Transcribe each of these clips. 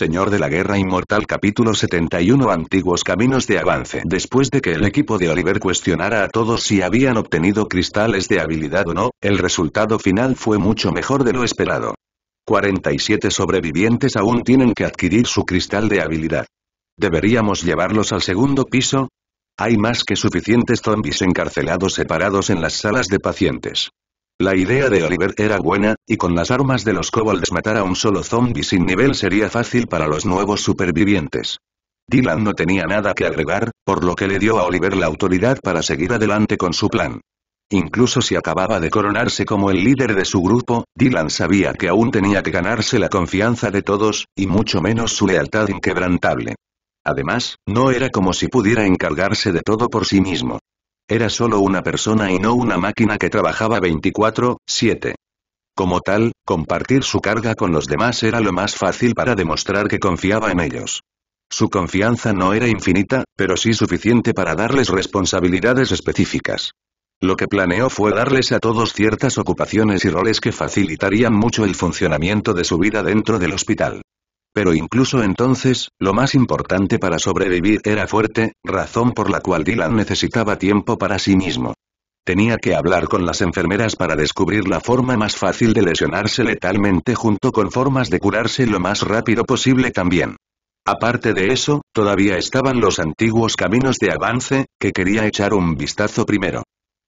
Señor de la Guerra Inmortal capítulo 71 Antiguos caminos de avance Después de que el equipo de Oliver cuestionara a todos si habían obtenido cristales de habilidad o no, el resultado final fue mucho mejor de lo esperado. 47 sobrevivientes aún tienen que adquirir su cristal de habilidad. ¿Deberíamos llevarlos al segundo piso? Hay más que suficientes zombies encarcelados separados en las salas de pacientes. La idea de Oliver era buena, y con las armas de los kobolds matar a un solo zombie sin nivel sería fácil para los nuevos supervivientes. Dylan no tenía nada que agregar, por lo que le dio a Oliver la autoridad para seguir adelante con su plan. Incluso si acababa de coronarse como el líder de su grupo, Dylan sabía que aún tenía que ganarse la confianza de todos, y mucho menos su lealtad inquebrantable. Además, no era como si pudiera encargarse de todo por sí mismo. Era solo una persona y no una máquina que trabajaba 24-7. Como tal, compartir su carga con los demás era lo más fácil para demostrar que confiaba en ellos. Su confianza no era infinita, pero sí suficiente para darles responsabilidades específicas. Lo que planeó fue darles a todos ciertas ocupaciones y roles que facilitarían mucho el funcionamiento de su vida dentro del hospital pero incluso entonces, lo más importante para sobrevivir era fuerte, razón por la cual Dylan necesitaba tiempo para sí mismo. Tenía que hablar con las enfermeras para descubrir la forma más fácil de lesionarse letalmente junto con formas de curarse lo más rápido posible también. Aparte de eso, todavía estaban los antiguos caminos de avance, que quería echar un vistazo primero.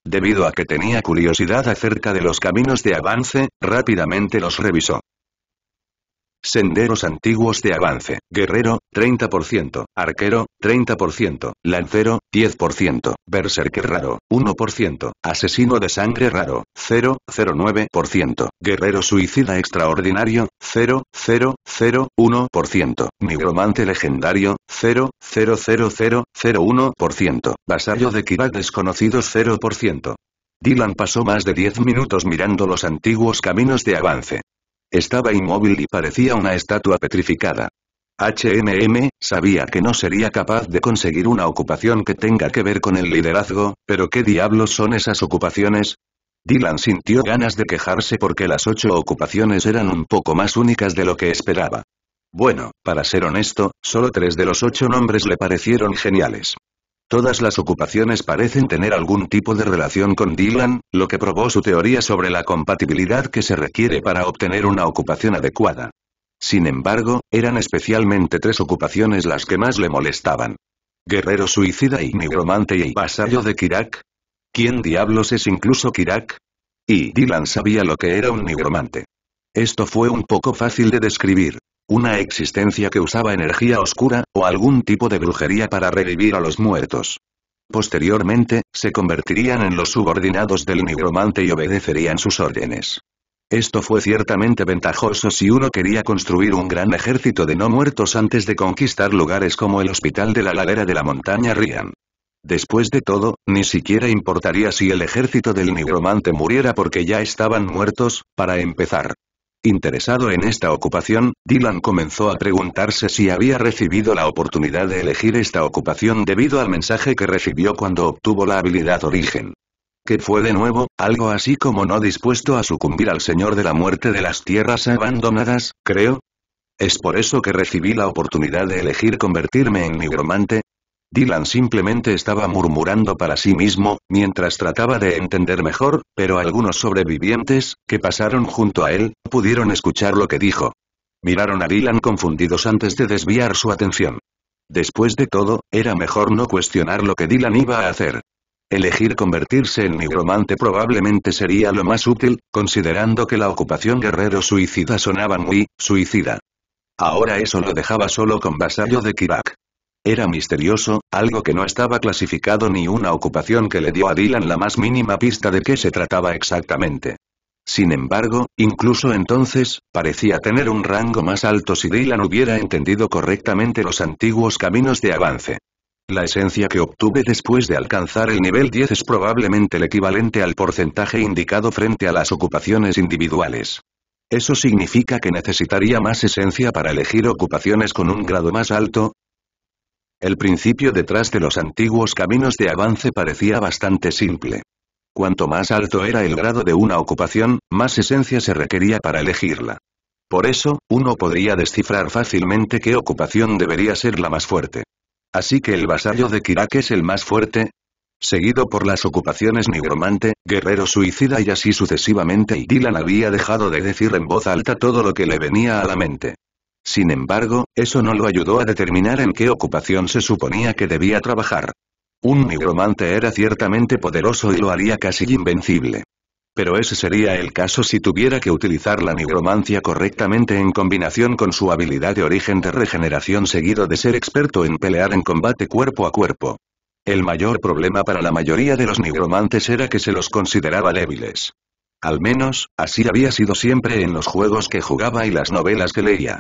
Debido a que tenía curiosidad acerca de los caminos de avance, rápidamente los revisó. Senderos antiguos de avance. Guerrero, 30%. Arquero, 30%. Lancero, 10%. Berserker raro, 1%. Asesino de sangre raro, 0,09%. Guerrero suicida extraordinario, 0,001%. Nigromante legendario, 0,00001%. Vasallo de Kirak Desconocido 0%. Dylan pasó más de 10 minutos mirando los antiguos caminos de avance. Estaba inmóvil y parecía una estatua petrificada. HMM, sabía que no sería capaz de conseguir una ocupación que tenga que ver con el liderazgo, pero ¿qué diablos son esas ocupaciones? Dylan sintió ganas de quejarse porque las ocho ocupaciones eran un poco más únicas de lo que esperaba. Bueno, para ser honesto, solo tres de los ocho nombres le parecieron geniales. Todas las ocupaciones parecen tener algún tipo de relación con Dylan, lo que probó su teoría sobre la compatibilidad que se requiere para obtener una ocupación adecuada. Sin embargo, eran especialmente tres ocupaciones las que más le molestaban. Guerrero suicida y nigromante y vasallo de Kirak. ¿Quién diablos es incluso Kirak? Y Dylan sabía lo que era un nigromante. Esto fue un poco fácil de describir. Una existencia que usaba energía oscura, o algún tipo de brujería para revivir a los muertos. Posteriormente, se convertirían en los subordinados del nigromante y obedecerían sus órdenes. Esto fue ciertamente ventajoso si uno quería construir un gran ejército de no muertos antes de conquistar lugares como el hospital de la ladera de la montaña Rian. Después de todo, ni siquiera importaría si el ejército del nigromante muriera porque ya estaban muertos, para empezar. Interesado en esta ocupación, Dylan comenzó a preguntarse si había recibido la oportunidad de elegir esta ocupación debido al mensaje que recibió cuando obtuvo la habilidad origen. Que fue de nuevo, algo así como no dispuesto a sucumbir al señor de la muerte de las tierras abandonadas, creo. Es por eso que recibí la oportunidad de elegir convertirme en mi nigromante, Dylan simplemente estaba murmurando para sí mismo, mientras trataba de entender mejor, pero algunos sobrevivientes, que pasaron junto a él, pudieron escuchar lo que dijo. Miraron a Dylan confundidos antes de desviar su atención. Después de todo, era mejor no cuestionar lo que Dylan iba a hacer. Elegir convertirse en nigromante probablemente sería lo más útil, considerando que la ocupación guerrero suicida sonaba muy, suicida. Ahora eso lo dejaba solo con vasallo de Kirak. Era misterioso, algo que no estaba clasificado ni una ocupación que le dio a Dylan la más mínima pista de qué se trataba exactamente. Sin embargo, incluso entonces, parecía tener un rango más alto si Dylan hubiera entendido correctamente los antiguos caminos de avance. La esencia que obtuve después de alcanzar el nivel 10 es probablemente el equivalente al porcentaje indicado frente a las ocupaciones individuales. Eso significa que necesitaría más esencia para elegir ocupaciones con un grado más alto, el principio detrás de los antiguos caminos de avance parecía bastante simple. Cuanto más alto era el grado de una ocupación, más esencia se requería para elegirla. Por eso, uno podría descifrar fácilmente qué ocupación debería ser la más fuerte. Así que el vasallo de Kirak es el más fuerte, seguido por las ocupaciones nigromante, guerrero suicida y así sucesivamente y Dylan había dejado de decir en voz alta todo lo que le venía a la mente. Sin embargo, eso no lo ayudó a determinar en qué ocupación se suponía que debía trabajar. Un nigromante era ciertamente poderoso y lo haría casi invencible. Pero ese sería el caso si tuviera que utilizar la nigromancia correctamente en combinación con su habilidad de origen de regeneración seguido de ser experto en pelear en combate cuerpo a cuerpo. El mayor problema para la mayoría de los nigromantes era que se los consideraba débiles. Al menos, así había sido siempre en los juegos que jugaba y las novelas que leía.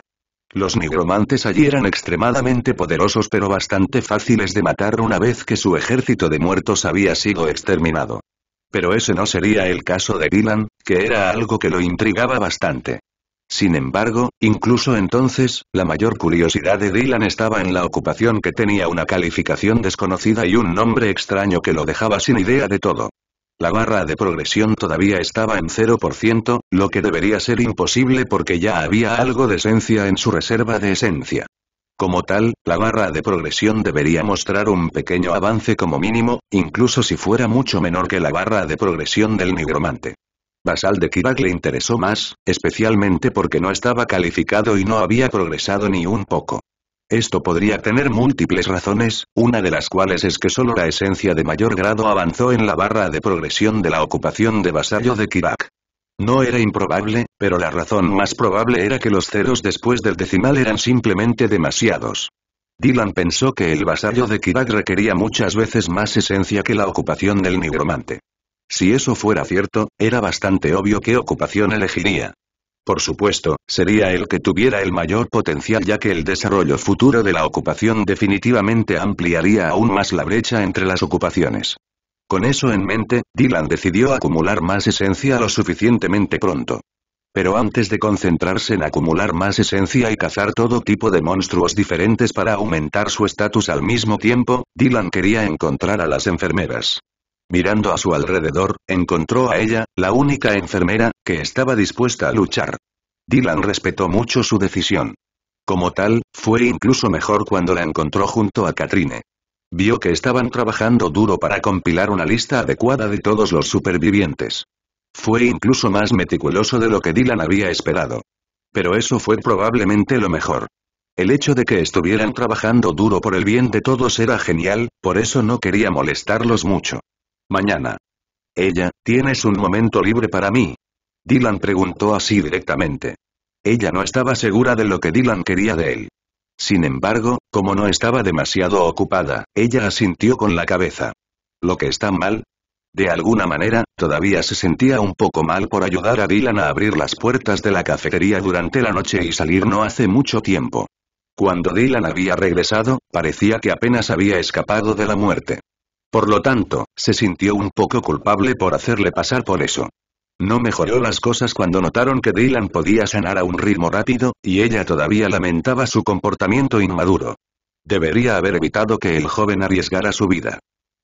Los nigromantes allí eran extremadamente poderosos pero bastante fáciles de matar una vez que su ejército de muertos había sido exterminado. Pero ese no sería el caso de Dylan, que era algo que lo intrigaba bastante. Sin embargo, incluso entonces, la mayor curiosidad de Dylan estaba en la ocupación que tenía una calificación desconocida y un nombre extraño que lo dejaba sin idea de todo. La barra de progresión todavía estaba en 0%, lo que debería ser imposible porque ya había algo de esencia en su reserva de esencia. Como tal, la barra de progresión debería mostrar un pequeño avance como mínimo, incluso si fuera mucho menor que la barra de progresión del nigromante. Basal de Kirak le interesó más, especialmente porque no estaba calificado y no había progresado ni un poco. Esto podría tener múltiples razones, una de las cuales es que solo la esencia de mayor grado avanzó en la barra de progresión de la ocupación de vasallo de Kibak. No era improbable, pero la razón más probable era que los ceros después del decimal eran simplemente demasiados. Dylan pensó que el vasallo de Kibak requería muchas veces más esencia que la ocupación del nigromante. Si eso fuera cierto, era bastante obvio qué ocupación elegiría por supuesto, sería el que tuviera el mayor potencial ya que el desarrollo futuro de la ocupación definitivamente ampliaría aún más la brecha entre las ocupaciones. Con eso en mente, Dylan decidió acumular más esencia lo suficientemente pronto. Pero antes de concentrarse en acumular más esencia y cazar todo tipo de monstruos diferentes para aumentar su estatus al mismo tiempo, Dylan quería encontrar a las enfermeras. Mirando a su alrededor, encontró a ella, la única enfermera, que estaba dispuesta a luchar. Dylan respetó mucho su decisión. Como tal, fue incluso mejor cuando la encontró junto a Katrine. Vio que estaban trabajando duro para compilar una lista adecuada de todos los supervivientes. Fue incluso más meticuloso de lo que Dylan había esperado. Pero eso fue probablemente lo mejor. El hecho de que estuvieran trabajando duro por el bien de todos era genial, por eso no quería molestarlos mucho. Mañana. Ella, ¿tienes un momento libre para mí? Dylan preguntó así directamente. Ella no estaba segura de lo que Dylan quería de él. Sin embargo, como no estaba demasiado ocupada, ella asintió con la cabeza. ¿Lo que está mal? De alguna manera, todavía se sentía un poco mal por ayudar a Dylan a abrir las puertas de la cafetería durante la noche y salir no hace mucho tiempo. Cuando Dylan había regresado, parecía que apenas había escapado de la muerte. Por lo tanto, se sintió un poco culpable por hacerle pasar por eso. No mejoró las cosas cuando notaron que Dylan podía sanar a un ritmo rápido, y ella todavía lamentaba su comportamiento inmaduro. Debería haber evitado que el joven arriesgara su vida.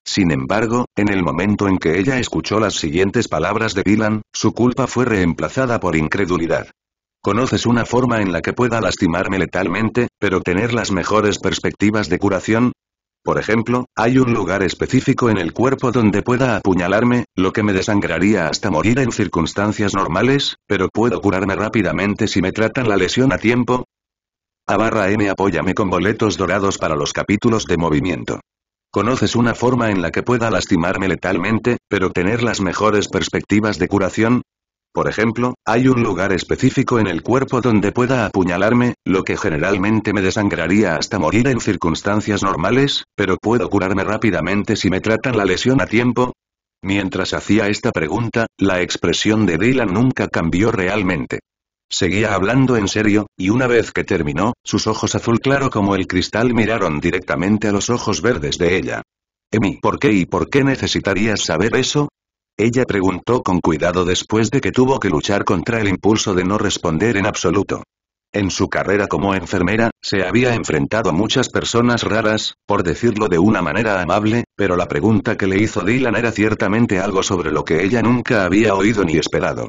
Sin embargo, en el momento en que ella escuchó las siguientes palabras de Dylan, su culpa fue reemplazada por incredulidad. Conoces una forma en la que pueda lastimarme letalmente, pero tener las mejores perspectivas de curación, por ejemplo, hay un lugar específico en el cuerpo donde pueda apuñalarme, lo que me desangraría hasta morir en circunstancias normales, pero puedo curarme rápidamente si me tratan la lesión a tiempo. A barra M apóyame con boletos dorados para los capítulos de movimiento. Conoces una forma en la que pueda lastimarme letalmente, pero tener las mejores perspectivas de curación, por ejemplo, hay un lugar específico en el cuerpo donde pueda apuñalarme, lo que generalmente me desangraría hasta morir en circunstancias normales, pero puedo curarme rápidamente si me tratan la lesión a tiempo. Mientras hacía esta pregunta, la expresión de Dylan nunca cambió realmente. Seguía hablando en serio, y una vez que terminó, sus ojos azul claro como el cristal miraron directamente a los ojos verdes de ella. Emi, ¿por qué y por qué necesitarías saber eso? Ella preguntó con cuidado después de que tuvo que luchar contra el impulso de no responder en absoluto. En su carrera como enfermera, se había enfrentado a muchas personas raras, por decirlo de una manera amable, pero la pregunta que le hizo Dylan era ciertamente algo sobre lo que ella nunca había oído ni esperado.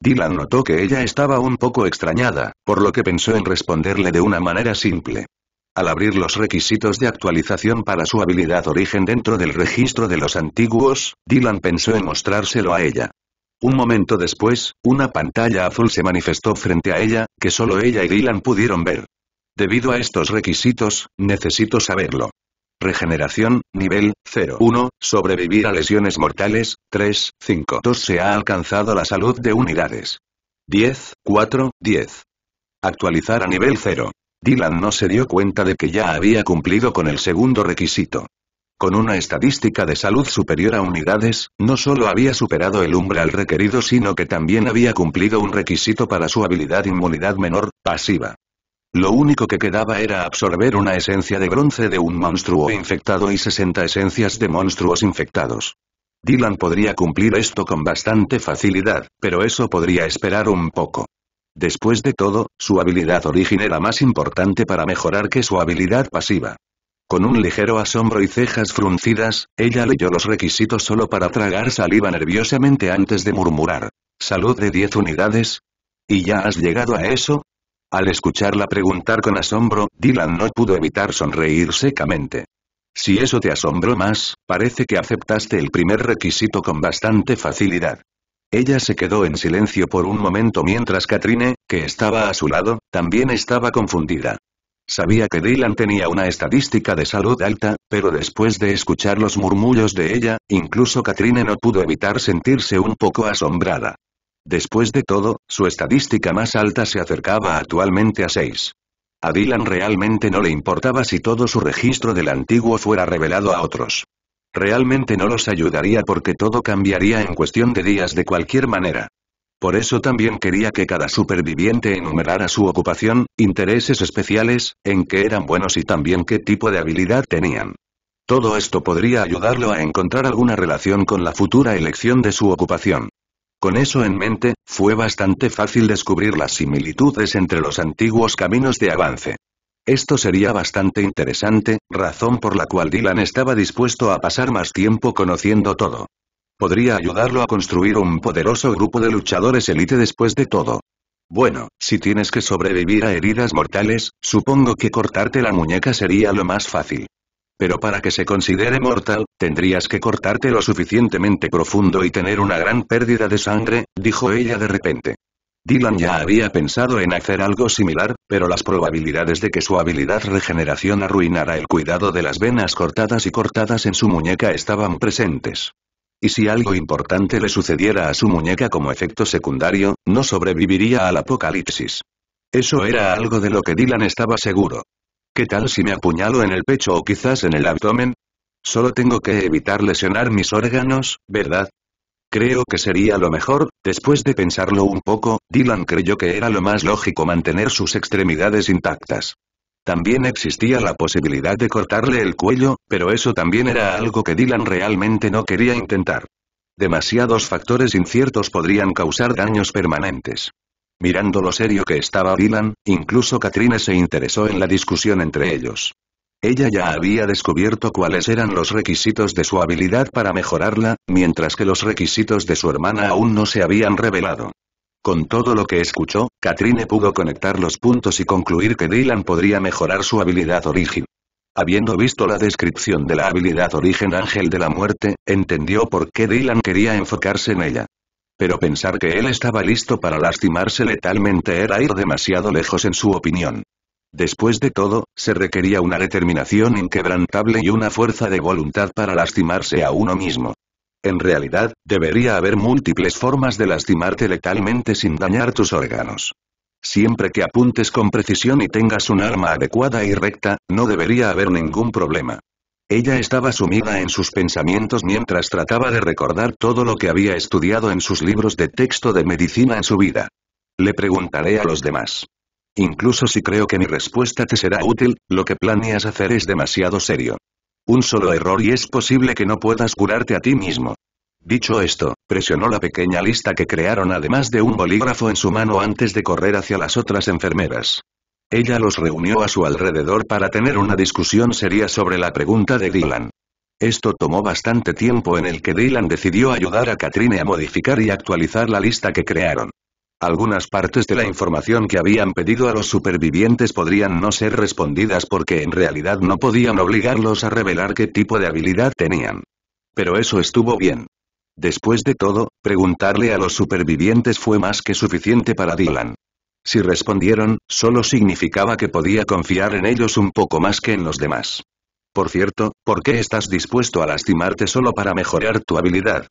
Dylan notó que ella estaba un poco extrañada, por lo que pensó en responderle de una manera simple al abrir los requisitos de actualización para su habilidad origen dentro del registro de los antiguos, Dylan pensó en mostrárselo a ella. Un momento después, una pantalla azul se manifestó frente a ella, que solo ella y Dylan pudieron ver. Debido a estos requisitos, necesito saberlo. Regeneración, nivel 01, sobrevivir a lesiones mortales, 3, 5, 2 se ha alcanzado la salud de unidades. 10, 4, 10. Actualizar a nivel 0. Dylan no se dio cuenta de que ya había cumplido con el segundo requisito. Con una estadística de salud superior a unidades, no solo había superado el umbral requerido sino que también había cumplido un requisito para su habilidad inmunidad menor, pasiva. Lo único que quedaba era absorber una esencia de bronce de un monstruo infectado y 60 esencias de monstruos infectados. Dylan podría cumplir esto con bastante facilidad, pero eso podría esperar un poco. Después de todo, su habilidad origen era más importante para mejorar que su habilidad pasiva. Con un ligero asombro y cejas fruncidas, ella leyó los requisitos solo para tragar saliva nerviosamente antes de murmurar. ¿Salud de 10 unidades? ¿Y ya has llegado a eso? Al escucharla preguntar con asombro, Dylan no pudo evitar sonreír secamente. Si eso te asombró más, parece que aceptaste el primer requisito con bastante facilidad. Ella se quedó en silencio por un momento mientras Katrine, que estaba a su lado, también estaba confundida. Sabía que Dylan tenía una estadística de salud alta, pero después de escuchar los murmullos de ella, incluso Katrine no pudo evitar sentirse un poco asombrada. Después de todo, su estadística más alta se acercaba actualmente a 6. A Dylan realmente no le importaba si todo su registro del antiguo fuera revelado a otros. Realmente no los ayudaría porque todo cambiaría en cuestión de días de cualquier manera. Por eso también quería que cada superviviente enumerara su ocupación, intereses especiales, en qué eran buenos y también qué tipo de habilidad tenían. Todo esto podría ayudarlo a encontrar alguna relación con la futura elección de su ocupación. Con eso en mente, fue bastante fácil descubrir las similitudes entre los antiguos caminos de avance. Esto sería bastante interesante, razón por la cual Dylan estaba dispuesto a pasar más tiempo conociendo todo. Podría ayudarlo a construir un poderoso grupo de luchadores élite después de todo. Bueno, si tienes que sobrevivir a heridas mortales, supongo que cortarte la muñeca sería lo más fácil. Pero para que se considere mortal, tendrías que cortarte lo suficientemente profundo y tener una gran pérdida de sangre, dijo ella de repente. Dylan ya había pensado en hacer algo similar, pero las probabilidades de que su habilidad regeneración arruinara el cuidado de las venas cortadas y cortadas en su muñeca estaban presentes. Y si algo importante le sucediera a su muñeca como efecto secundario, no sobreviviría al apocalipsis. Eso era algo de lo que Dylan estaba seguro. ¿Qué tal si me apuñalo en el pecho o quizás en el abdomen? Solo tengo que evitar lesionar mis órganos, ¿verdad? Creo que sería lo mejor, después de pensarlo un poco, Dylan creyó que era lo más lógico mantener sus extremidades intactas. También existía la posibilidad de cortarle el cuello, pero eso también era algo que Dylan realmente no quería intentar. Demasiados factores inciertos podrían causar daños permanentes. Mirando lo serio que estaba Dylan, incluso Katrine se interesó en la discusión entre ellos. Ella ya había descubierto cuáles eran los requisitos de su habilidad para mejorarla, mientras que los requisitos de su hermana aún no se habían revelado. Con todo lo que escuchó, Katrine pudo conectar los puntos y concluir que Dylan podría mejorar su habilidad origen. Habiendo visto la descripción de la habilidad origen ángel de la muerte, entendió por qué Dylan quería enfocarse en ella. Pero pensar que él estaba listo para lastimarse letalmente era ir demasiado lejos en su opinión. Después de todo, se requería una determinación inquebrantable y una fuerza de voluntad para lastimarse a uno mismo. En realidad, debería haber múltiples formas de lastimarte letalmente sin dañar tus órganos. Siempre que apuntes con precisión y tengas un arma adecuada y recta, no debería haber ningún problema. Ella estaba sumida en sus pensamientos mientras trataba de recordar todo lo que había estudiado en sus libros de texto de medicina en su vida. Le preguntaré a los demás. Incluso si creo que mi respuesta te será útil, lo que planeas hacer es demasiado serio. Un solo error y es posible que no puedas curarte a ti mismo. Dicho esto, presionó la pequeña lista que crearon además de un bolígrafo en su mano antes de correr hacia las otras enfermeras. Ella los reunió a su alrededor para tener una discusión seria sobre la pregunta de Dylan. Esto tomó bastante tiempo en el que Dylan decidió ayudar a Katrine a modificar y actualizar la lista que crearon. Algunas partes de la información que habían pedido a los supervivientes podrían no ser respondidas porque en realidad no podían obligarlos a revelar qué tipo de habilidad tenían. Pero eso estuvo bien. Después de todo, preguntarle a los supervivientes fue más que suficiente para Dylan. Si respondieron, solo significaba que podía confiar en ellos un poco más que en los demás. Por cierto, ¿por qué estás dispuesto a lastimarte solo para mejorar tu habilidad?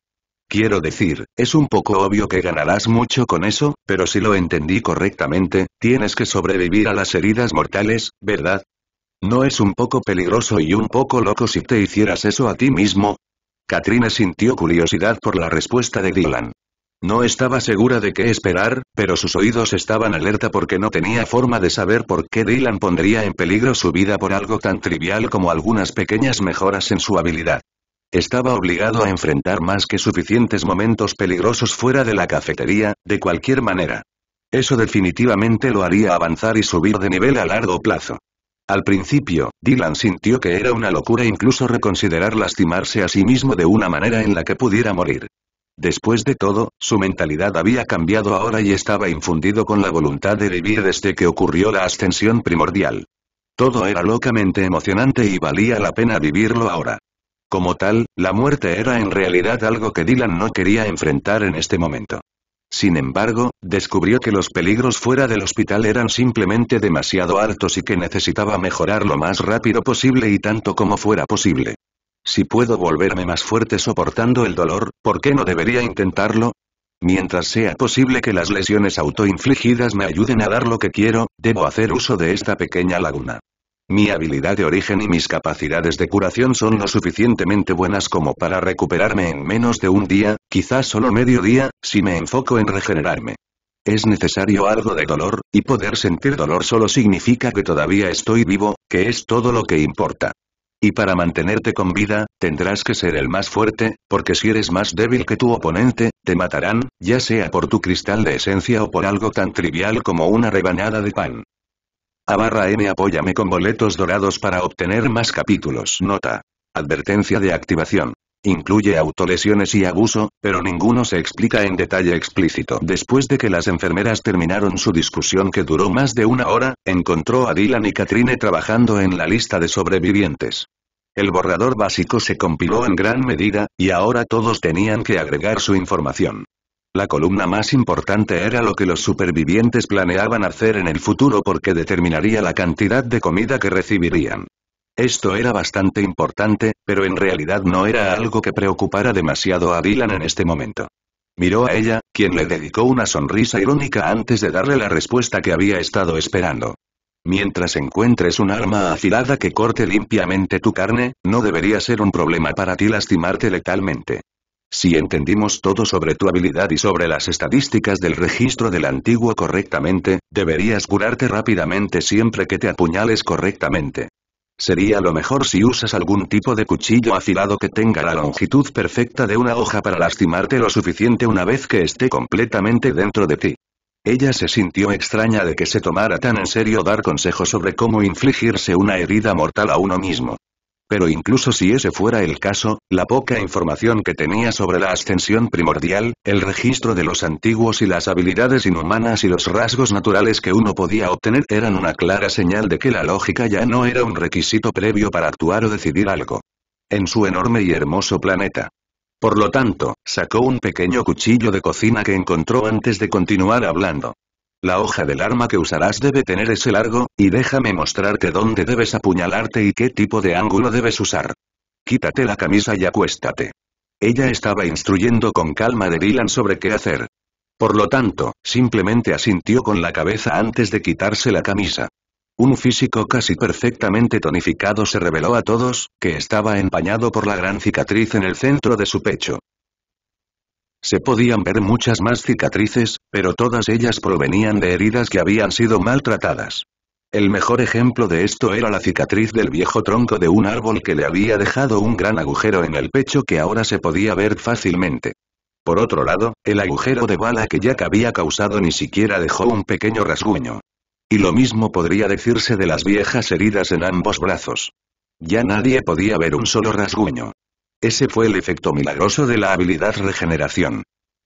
Quiero decir, es un poco obvio que ganarás mucho con eso, pero si lo entendí correctamente, tienes que sobrevivir a las heridas mortales, ¿verdad? ¿No es un poco peligroso y un poco loco si te hicieras eso a ti mismo? Katrina sintió curiosidad por la respuesta de Dylan. No estaba segura de qué esperar, pero sus oídos estaban alerta porque no tenía forma de saber por qué Dylan pondría en peligro su vida por algo tan trivial como algunas pequeñas mejoras en su habilidad. Estaba obligado a enfrentar más que suficientes momentos peligrosos fuera de la cafetería, de cualquier manera. Eso definitivamente lo haría avanzar y subir de nivel a largo plazo. Al principio, Dylan sintió que era una locura incluso reconsiderar lastimarse a sí mismo de una manera en la que pudiera morir. Después de todo, su mentalidad había cambiado ahora y estaba infundido con la voluntad de vivir desde que ocurrió la ascensión primordial. Todo era locamente emocionante y valía la pena vivirlo ahora. Como tal, la muerte era en realidad algo que Dylan no quería enfrentar en este momento. Sin embargo, descubrió que los peligros fuera del hospital eran simplemente demasiado altos y que necesitaba mejorar lo más rápido posible y tanto como fuera posible. Si puedo volverme más fuerte soportando el dolor, ¿por qué no debería intentarlo? Mientras sea posible que las lesiones autoinfligidas me ayuden a dar lo que quiero, debo hacer uso de esta pequeña laguna. Mi habilidad de origen y mis capacidades de curación son lo suficientemente buenas como para recuperarme en menos de un día, quizás solo medio día, si me enfoco en regenerarme. Es necesario algo de dolor, y poder sentir dolor solo significa que todavía estoy vivo, que es todo lo que importa. Y para mantenerte con vida, tendrás que ser el más fuerte, porque si eres más débil que tu oponente, te matarán, ya sea por tu cristal de esencia o por algo tan trivial como una rebanada de pan. A barra M apóyame con boletos dorados para obtener más capítulos. Nota. Advertencia de activación. Incluye autolesiones y abuso, pero ninguno se explica en detalle explícito. Después de que las enfermeras terminaron su discusión que duró más de una hora, encontró a Dylan y Katrine trabajando en la lista de sobrevivientes. El borrador básico se compiló en gran medida, y ahora todos tenían que agregar su información. La columna más importante era lo que los supervivientes planeaban hacer en el futuro porque determinaría la cantidad de comida que recibirían. Esto era bastante importante, pero en realidad no era algo que preocupara demasiado a Dylan en este momento. Miró a ella, quien le dedicó una sonrisa irónica antes de darle la respuesta que había estado esperando. Mientras encuentres un arma afilada que corte limpiamente tu carne, no debería ser un problema para ti lastimarte letalmente. Si entendimos todo sobre tu habilidad y sobre las estadísticas del registro del antiguo correctamente, deberías curarte rápidamente siempre que te apuñales correctamente. Sería lo mejor si usas algún tipo de cuchillo afilado que tenga la longitud perfecta de una hoja para lastimarte lo suficiente una vez que esté completamente dentro de ti. Ella se sintió extraña de que se tomara tan en serio dar consejos sobre cómo infligirse una herida mortal a uno mismo. Pero incluso si ese fuera el caso, la poca información que tenía sobre la ascensión primordial, el registro de los antiguos y las habilidades inhumanas y los rasgos naturales que uno podía obtener eran una clara señal de que la lógica ya no era un requisito previo para actuar o decidir algo. En su enorme y hermoso planeta. Por lo tanto, sacó un pequeño cuchillo de cocina que encontró antes de continuar hablando. La hoja del arma que usarás debe tener ese largo, y déjame mostrarte dónde debes apuñalarte y qué tipo de ángulo debes usar. Quítate la camisa y acuéstate. Ella estaba instruyendo con calma de Dylan sobre qué hacer. Por lo tanto, simplemente asintió con la cabeza antes de quitarse la camisa. Un físico casi perfectamente tonificado se reveló a todos, que estaba empañado por la gran cicatriz en el centro de su pecho. Se podían ver muchas más cicatrices, pero todas ellas provenían de heridas que habían sido maltratadas. El mejor ejemplo de esto era la cicatriz del viejo tronco de un árbol que le había dejado un gran agujero en el pecho que ahora se podía ver fácilmente. Por otro lado, el agujero de bala que Jack había causado ni siquiera dejó un pequeño rasguño. Y lo mismo podría decirse de las viejas heridas en ambos brazos. Ya nadie podía ver un solo rasguño. Ese fue el efecto milagroso de la habilidad regeneración.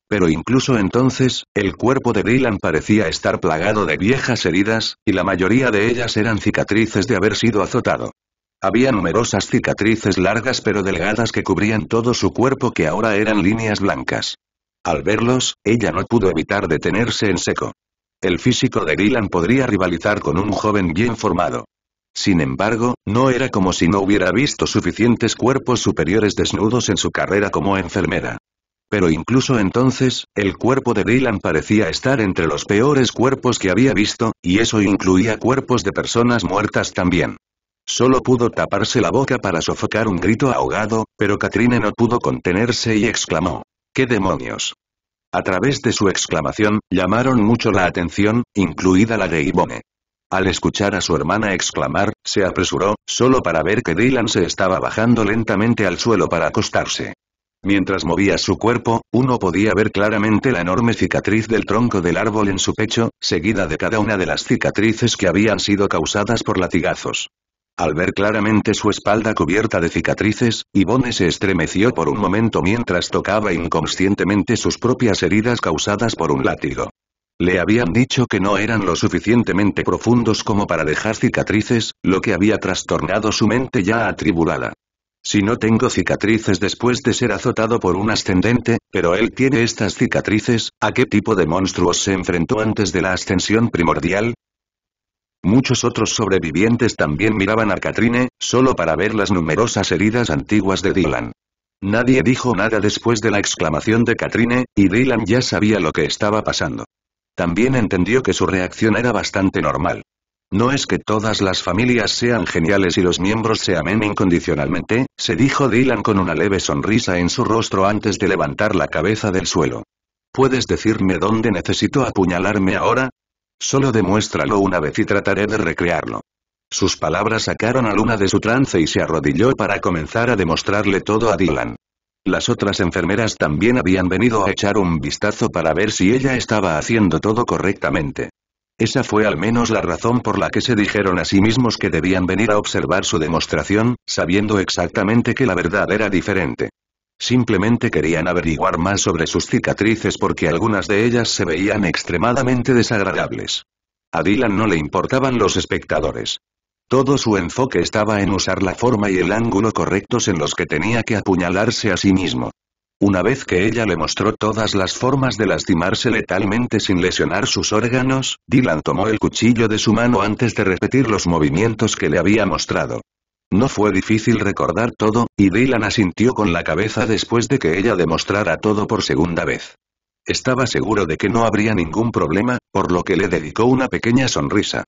Pero incluso entonces, el cuerpo de Dylan parecía estar plagado de viejas heridas, y la mayoría de ellas eran cicatrices de haber sido azotado. Había numerosas cicatrices largas pero delgadas que cubrían todo su cuerpo que ahora eran líneas blancas. Al verlos, ella no pudo evitar detenerse en seco. El físico de Dylan podría rivalizar con un joven bien formado. Sin embargo, no era como si no hubiera visto suficientes cuerpos superiores desnudos en su carrera como enfermera. Pero incluso entonces, el cuerpo de Dylan parecía estar entre los peores cuerpos que había visto, y eso incluía cuerpos de personas muertas también. Solo pudo taparse la boca para sofocar un grito ahogado, pero Katrine no pudo contenerse y exclamó. ¡Qué demonios! A través de su exclamación, llamaron mucho la atención, incluida la de Ivone. Al escuchar a su hermana exclamar, se apresuró, solo para ver que Dylan se estaba bajando lentamente al suelo para acostarse. Mientras movía su cuerpo, uno podía ver claramente la enorme cicatriz del tronco del árbol en su pecho, seguida de cada una de las cicatrices que habían sido causadas por latigazos. Al ver claramente su espalda cubierta de cicatrices, Ivone se estremeció por un momento mientras tocaba inconscientemente sus propias heridas causadas por un látigo. Le habían dicho que no eran lo suficientemente profundos como para dejar cicatrices, lo que había trastornado su mente ya atribulada. Si no tengo cicatrices después de ser azotado por un ascendente, pero él tiene estas cicatrices, ¿a qué tipo de monstruos se enfrentó antes de la ascensión primordial? Muchos otros sobrevivientes también miraban a Katrine, solo para ver las numerosas heridas antiguas de Dylan. Nadie dijo nada después de la exclamación de Katrine, y Dylan ya sabía lo que estaba pasando. También entendió que su reacción era bastante normal. No es que todas las familias sean geniales y los miembros se amen incondicionalmente, se dijo Dylan con una leve sonrisa en su rostro antes de levantar la cabeza del suelo. ¿Puedes decirme dónde necesito apuñalarme ahora? Solo demuéstralo una vez y trataré de recrearlo. Sus palabras sacaron a Luna de su trance y se arrodilló para comenzar a demostrarle todo a Dylan. Las otras enfermeras también habían venido a echar un vistazo para ver si ella estaba haciendo todo correctamente. Esa fue al menos la razón por la que se dijeron a sí mismos que debían venir a observar su demostración, sabiendo exactamente que la verdad era diferente. Simplemente querían averiguar más sobre sus cicatrices porque algunas de ellas se veían extremadamente desagradables. A Dylan no le importaban los espectadores. Todo su enfoque estaba en usar la forma y el ángulo correctos en los que tenía que apuñalarse a sí mismo. Una vez que ella le mostró todas las formas de lastimarse letalmente sin lesionar sus órganos, Dylan tomó el cuchillo de su mano antes de repetir los movimientos que le había mostrado. No fue difícil recordar todo, y Dylan asintió con la cabeza después de que ella demostrara todo por segunda vez. Estaba seguro de que no habría ningún problema, por lo que le dedicó una pequeña sonrisa.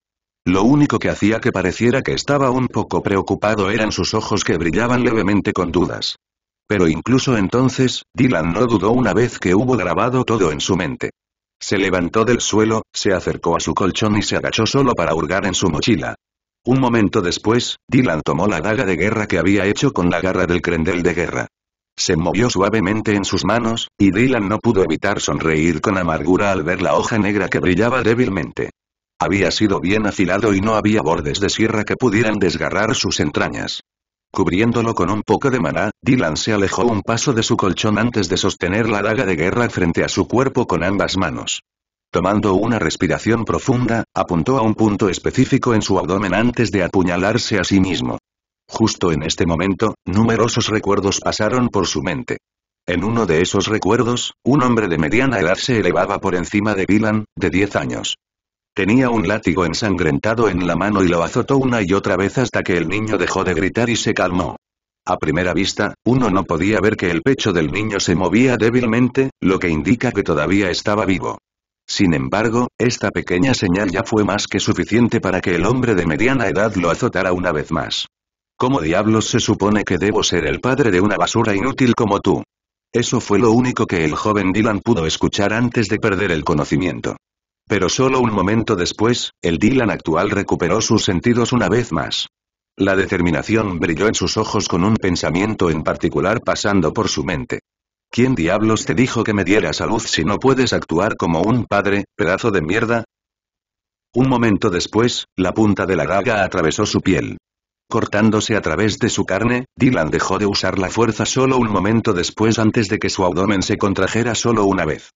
Lo único que hacía que pareciera que estaba un poco preocupado eran sus ojos que brillaban levemente con dudas. Pero incluso entonces, Dylan no dudó una vez que hubo grabado todo en su mente. Se levantó del suelo, se acercó a su colchón y se agachó solo para hurgar en su mochila. Un momento después, Dylan tomó la daga de guerra que había hecho con la garra del crendel de guerra. Se movió suavemente en sus manos, y Dylan no pudo evitar sonreír con amargura al ver la hoja negra que brillaba débilmente. Había sido bien afilado y no había bordes de sierra que pudieran desgarrar sus entrañas. Cubriéndolo con un poco de maná, Dylan se alejó un paso de su colchón antes de sostener la daga de guerra frente a su cuerpo con ambas manos. Tomando una respiración profunda, apuntó a un punto específico en su abdomen antes de apuñalarse a sí mismo. Justo en este momento, numerosos recuerdos pasaron por su mente. En uno de esos recuerdos, un hombre de mediana edad se elevaba por encima de Dylan, de 10 años. Tenía un látigo ensangrentado en la mano y lo azotó una y otra vez hasta que el niño dejó de gritar y se calmó. A primera vista, uno no podía ver que el pecho del niño se movía débilmente, lo que indica que todavía estaba vivo. Sin embargo, esta pequeña señal ya fue más que suficiente para que el hombre de mediana edad lo azotara una vez más. ¿Cómo diablos se supone que debo ser el padre de una basura inútil como tú? Eso fue lo único que el joven Dylan pudo escuchar antes de perder el conocimiento. Pero solo un momento después, el Dylan actual recuperó sus sentidos una vez más. La determinación brilló en sus ojos con un pensamiento en particular pasando por su mente. ¿Quién diablos te dijo que me dieras a luz si no puedes actuar como un padre, pedazo de mierda? Un momento después, la punta de la daga atravesó su piel. Cortándose a través de su carne, Dylan dejó de usar la fuerza solo un momento después antes de que su abdomen se contrajera solo una vez.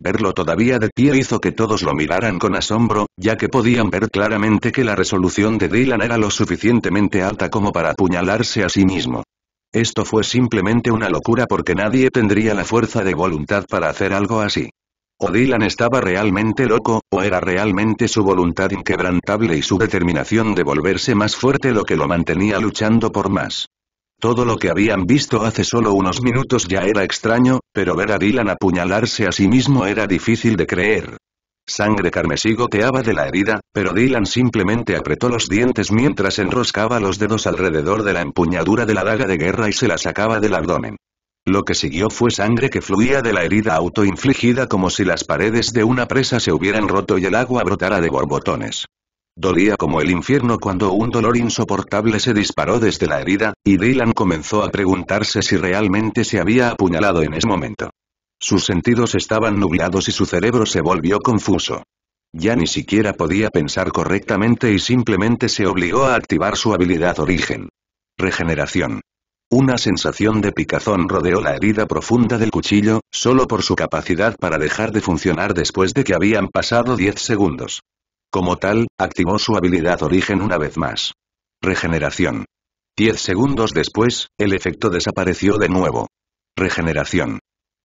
Verlo todavía de pie hizo que todos lo miraran con asombro, ya que podían ver claramente que la resolución de Dylan era lo suficientemente alta como para apuñalarse a sí mismo. Esto fue simplemente una locura porque nadie tendría la fuerza de voluntad para hacer algo así. O Dylan estaba realmente loco, o era realmente su voluntad inquebrantable y su determinación de volverse más fuerte lo que lo mantenía luchando por más. Todo lo que habían visto hace solo unos minutos ya era extraño, pero ver a Dylan apuñalarse a sí mismo era difícil de creer. Sangre carmesí goteaba de la herida, pero Dylan simplemente apretó los dientes mientras enroscaba los dedos alrededor de la empuñadura de la daga de guerra y se la sacaba del abdomen. Lo que siguió fue sangre que fluía de la herida autoinfligida como si las paredes de una presa se hubieran roto y el agua brotara de borbotones. Dolía como el infierno cuando un dolor insoportable se disparó desde la herida, y Dylan comenzó a preguntarse si realmente se había apuñalado en ese momento. Sus sentidos estaban nublados y su cerebro se volvió confuso. Ya ni siquiera podía pensar correctamente y simplemente se obligó a activar su habilidad origen. Regeneración. Una sensación de picazón rodeó la herida profunda del cuchillo, solo por su capacidad para dejar de funcionar después de que habían pasado 10 segundos. Como tal, activó su habilidad origen una vez más. Regeneración. Diez segundos después, el efecto desapareció de nuevo. Regeneración.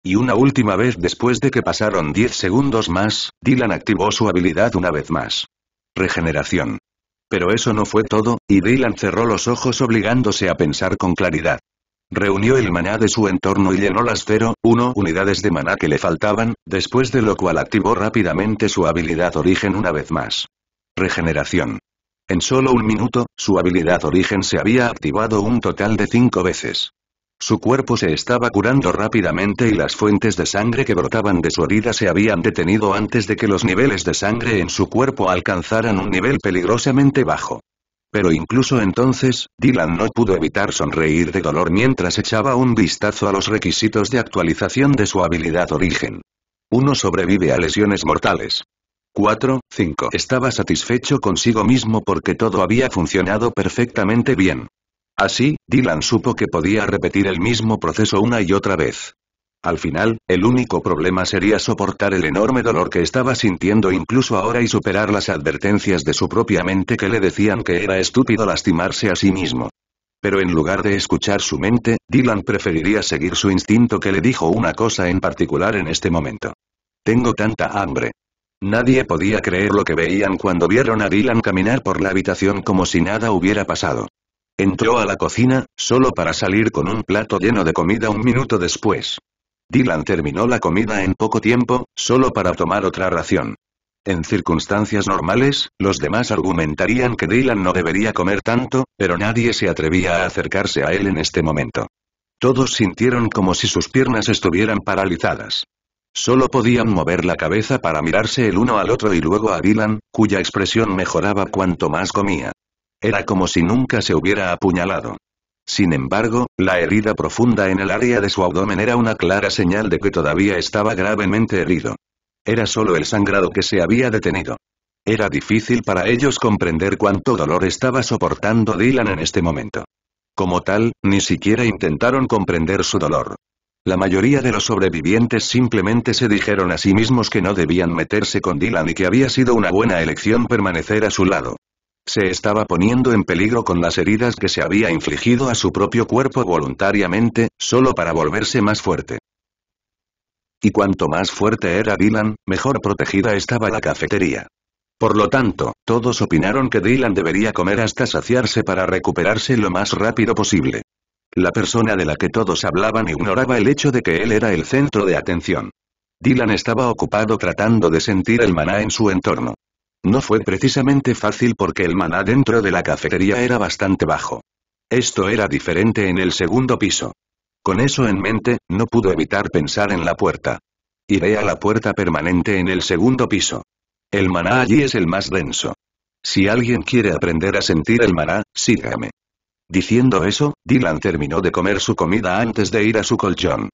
Y una última vez después de que pasaron 10 segundos más, Dylan activó su habilidad una vez más. Regeneración. Pero eso no fue todo, y Dylan cerró los ojos obligándose a pensar con claridad. Reunió el maná de su entorno y llenó las 0,1 unidades de maná que le faltaban, después de lo cual activó rápidamente su habilidad origen una vez más. Regeneración. En solo un minuto, su habilidad origen se había activado un total de 5 veces. Su cuerpo se estaba curando rápidamente y las fuentes de sangre que brotaban de su herida se habían detenido antes de que los niveles de sangre en su cuerpo alcanzaran un nivel peligrosamente bajo. Pero incluso entonces, Dylan no pudo evitar sonreír de dolor mientras echaba un vistazo a los requisitos de actualización de su habilidad origen. Uno sobrevive a lesiones mortales. 4, 5. Estaba satisfecho consigo mismo porque todo había funcionado perfectamente bien. Así, Dylan supo que podía repetir el mismo proceso una y otra vez. Al final, el único problema sería soportar el enorme dolor que estaba sintiendo incluso ahora y superar las advertencias de su propia mente que le decían que era estúpido lastimarse a sí mismo. Pero en lugar de escuchar su mente, Dylan preferiría seguir su instinto que le dijo una cosa en particular en este momento. Tengo tanta hambre. Nadie podía creer lo que veían cuando vieron a Dylan caminar por la habitación como si nada hubiera pasado. Entró a la cocina, solo para salir con un plato lleno de comida un minuto después. Dylan terminó la comida en poco tiempo, solo para tomar otra ración. En circunstancias normales, los demás argumentarían que Dylan no debería comer tanto, pero nadie se atrevía a acercarse a él en este momento. Todos sintieron como si sus piernas estuvieran paralizadas. Solo podían mover la cabeza para mirarse el uno al otro y luego a Dylan, cuya expresión mejoraba cuanto más comía. Era como si nunca se hubiera apuñalado. Sin embargo, la herida profunda en el área de su abdomen era una clara señal de que todavía estaba gravemente herido. Era solo el sangrado que se había detenido. Era difícil para ellos comprender cuánto dolor estaba soportando Dylan en este momento. Como tal, ni siquiera intentaron comprender su dolor. La mayoría de los sobrevivientes simplemente se dijeron a sí mismos que no debían meterse con Dylan y que había sido una buena elección permanecer a su lado. Se estaba poniendo en peligro con las heridas que se había infligido a su propio cuerpo voluntariamente, solo para volverse más fuerte. Y cuanto más fuerte era Dylan, mejor protegida estaba la cafetería. Por lo tanto, todos opinaron que Dylan debería comer hasta saciarse para recuperarse lo más rápido posible. La persona de la que todos hablaban ignoraba el hecho de que él era el centro de atención. Dylan estaba ocupado tratando de sentir el maná en su entorno. No fue precisamente fácil porque el maná dentro de la cafetería era bastante bajo. Esto era diferente en el segundo piso. Con eso en mente, no pudo evitar pensar en la puerta. Iré a la puerta permanente en el segundo piso. El maná allí es el más denso. Si alguien quiere aprender a sentir el maná, sígame. Diciendo eso, Dylan terminó de comer su comida antes de ir a su colchón.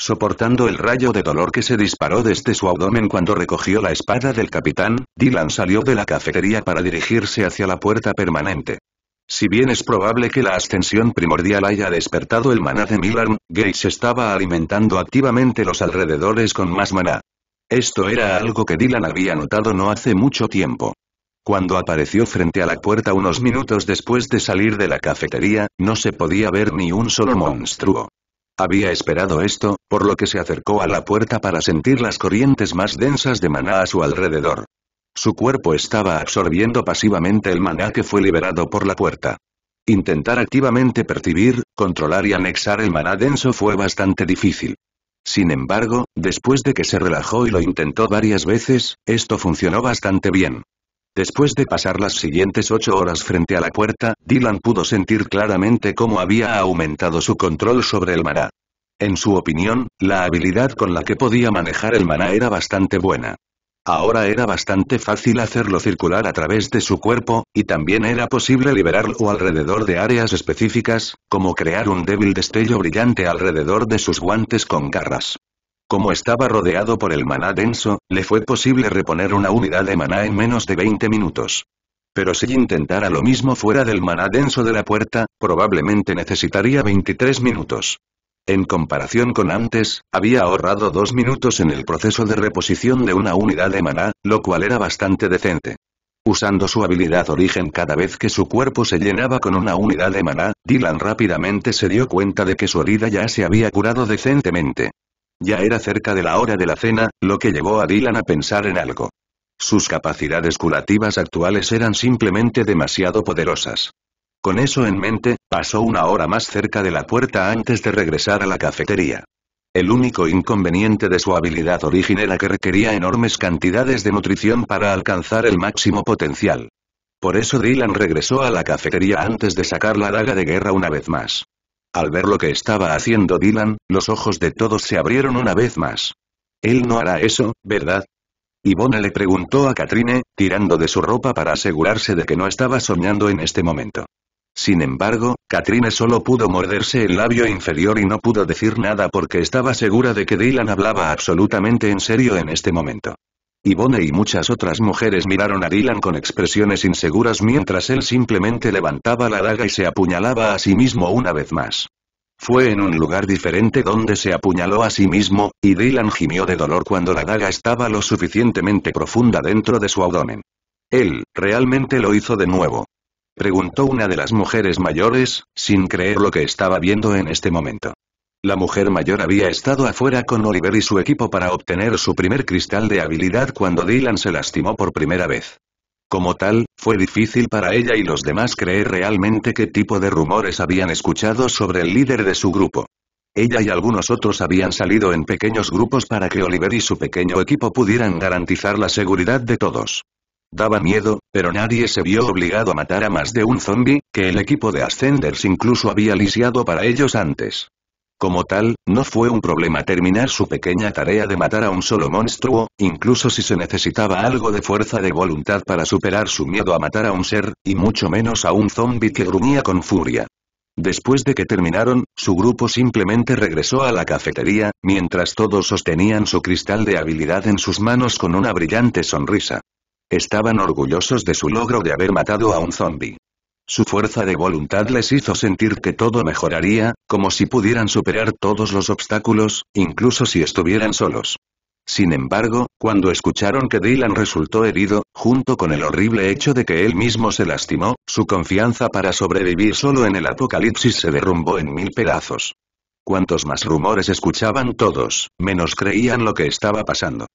Soportando el rayo de dolor que se disparó desde su abdomen cuando recogió la espada del capitán, Dylan salió de la cafetería para dirigirse hacia la puerta permanente. Si bien es probable que la ascensión primordial haya despertado el maná de Milan, Gates estaba alimentando activamente los alrededores con más maná. Esto era algo que Dylan había notado no hace mucho tiempo. Cuando apareció frente a la puerta unos minutos después de salir de la cafetería, no se podía ver ni un solo monstruo. Había esperado esto, por lo que se acercó a la puerta para sentir las corrientes más densas de maná a su alrededor. Su cuerpo estaba absorbiendo pasivamente el maná que fue liberado por la puerta. Intentar activamente percibir, controlar y anexar el maná denso fue bastante difícil. Sin embargo, después de que se relajó y lo intentó varias veces, esto funcionó bastante bien. Después de pasar las siguientes ocho horas frente a la puerta, Dylan pudo sentir claramente cómo había aumentado su control sobre el maná. En su opinión, la habilidad con la que podía manejar el maná era bastante buena. Ahora era bastante fácil hacerlo circular a través de su cuerpo, y también era posible liberarlo alrededor de áreas específicas, como crear un débil destello brillante alrededor de sus guantes con garras. Como estaba rodeado por el maná denso, le fue posible reponer una unidad de maná en menos de 20 minutos. Pero si intentara lo mismo fuera del maná denso de la puerta, probablemente necesitaría 23 minutos. En comparación con antes, había ahorrado dos minutos en el proceso de reposición de una unidad de maná, lo cual era bastante decente. Usando su habilidad origen cada vez que su cuerpo se llenaba con una unidad de maná, Dylan rápidamente se dio cuenta de que su herida ya se había curado decentemente. Ya era cerca de la hora de la cena, lo que llevó a Dylan a pensar en algo. Sus capacidades curativas actuales eran simplemente demasiado poderosas. Con eso en mente, pasó una hora más cerca de la puerta antes de regresar a la cafetería. El único inconveniente de su habilidad origen era que requería enormes cantidades de nutrición para alcanzar el máximo potencial. Por eso Dylan regresó a la cafetería antes de sacar la daga de guerra una vez más. Al ver lo que estaba haciendo Dylan, los ojos de todos se abrieron una vez más. Él no hará eso, ¿verdad? Bona le preguntó a Katrine, tirando de su ropa para asegurarse de que no estaba soñando en este momento. Sin embargo, Katrine solo pudo morderse el labio inferior y no pudo decir nada porque estaba segura de que Dylan hablaba absolutamente en serio en este momento. Ivone y muchas otras mujeres miraron a Dylan con expresiones inseguras mientras él simplemente levantaba la daga y se apuñalaba a sí mismo una vez más. Fue en un lugar diferente donde se apuñaló a sí mismo, y Dylan gimió de dolor cuando la daga estaba lo suficientemente profunda dentro de su abdomen. Él, realmente lo hizo de nuevo. Preguntó una de las mujeres mayores, sin creer lo que estaba viendo en este momento. La mujer mayor había estado afuera con Oliver y su equipo para obtener su primer cristal de habilidad cuando Dylan se lastimó por primera vez. Como tal, fue difícil para ella y los demás creer realmente qué tipo de rumores habían escuchado sobre el líder de su grupo. Ella y algunos otros habían salido en pequeños grupos para que Oliver y su pequeño equipo pudieran garantizar la seguridad de todos. Daba miedo, pero nadie se vio obligado a matar a más de un zombie, que el equipo de Ascenders incluso había lisiado para ellos antes. Como tal, no fue un problema terminar su pequeña tarea de matar a un solo monstruo, incluso si se necesitaba algo de fuerza de voluntad para superar su miedo a matar a un ser, y mucho menos a un zombi que gruñía con furia. Después de que terminaron, su grupo simplemente regresó a la cafetería, mientras todos sostenían su cristal de habilidad en sus manos con una brillante sonrisa. Estaban orgullosos de su logro de haber matado a un zombi. Su fuerza de voluntad les hizo sentir que todo mejoraría, como si pudieran superar todos los obstáculos, incluso si estuvieran solos. Sin embargo, cuando escucharon que Dylan resultó herido, junto con el horrible hecho de que él mismo se lastimó, su confianza para sobrevivir solo en el apocalipsis se derrumbó en mil pedazos. Cuantos más rumores escuchaban todos, menos creían lo que estaba pasando.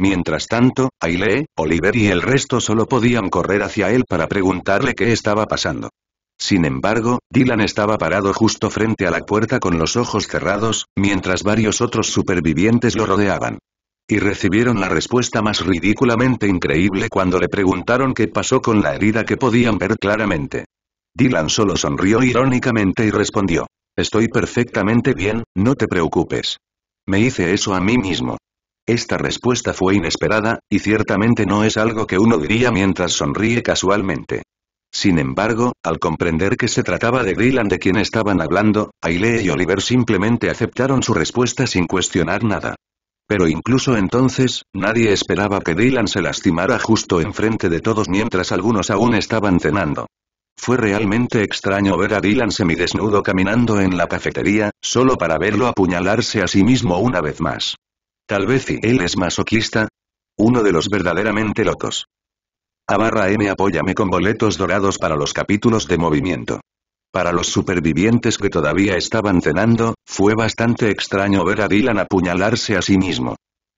Mientras tanto, Aile, Oliver y el resto solo podían correr hacia él para preguntarle qué estaba pasando. Sin embargo, Dylan estaba parado justo frente a la puerta con los ojos cerrados, mientras varios otros supervivientes lo rodeaban. Y recibieron la respuesta más ridículamente increíble cuando le preguntaron qué pasó con la herida que podían ver claramente. Dylan solo sonrió irónicamente y respondió. Estoy perfectamente bien, no te preocupes. Me hice eso a mí mismo. Esta respuesta fue inesperada, y ciertamente no es algo que uno diría mientras sonríe casualmente. Sin embargo, al comprender que se trataba de Dylan de quien estaban hablando, Ailey y Oliver simplemente aceptaron su respuesta sin cuestionar nada. Pero incluso entonces, nadie esperaba que Dylan se lastimara justo enfrente de todos mientras algunos aún estaban cenando. Fue realmente extraño ver a Dylan semidesnudo caminando en la cafetería, solo para verlo apuñalarse a sí mismo una vez más. Tal vez si él es masoquista. Uno de los verdaderamente locos. A M apóyame con boletos dorados para los capítulos de movimiento. Para los supervivientes que todavía estaban cenando, fue bastante extraño ver a Dylan apuñalarse a sí mismo.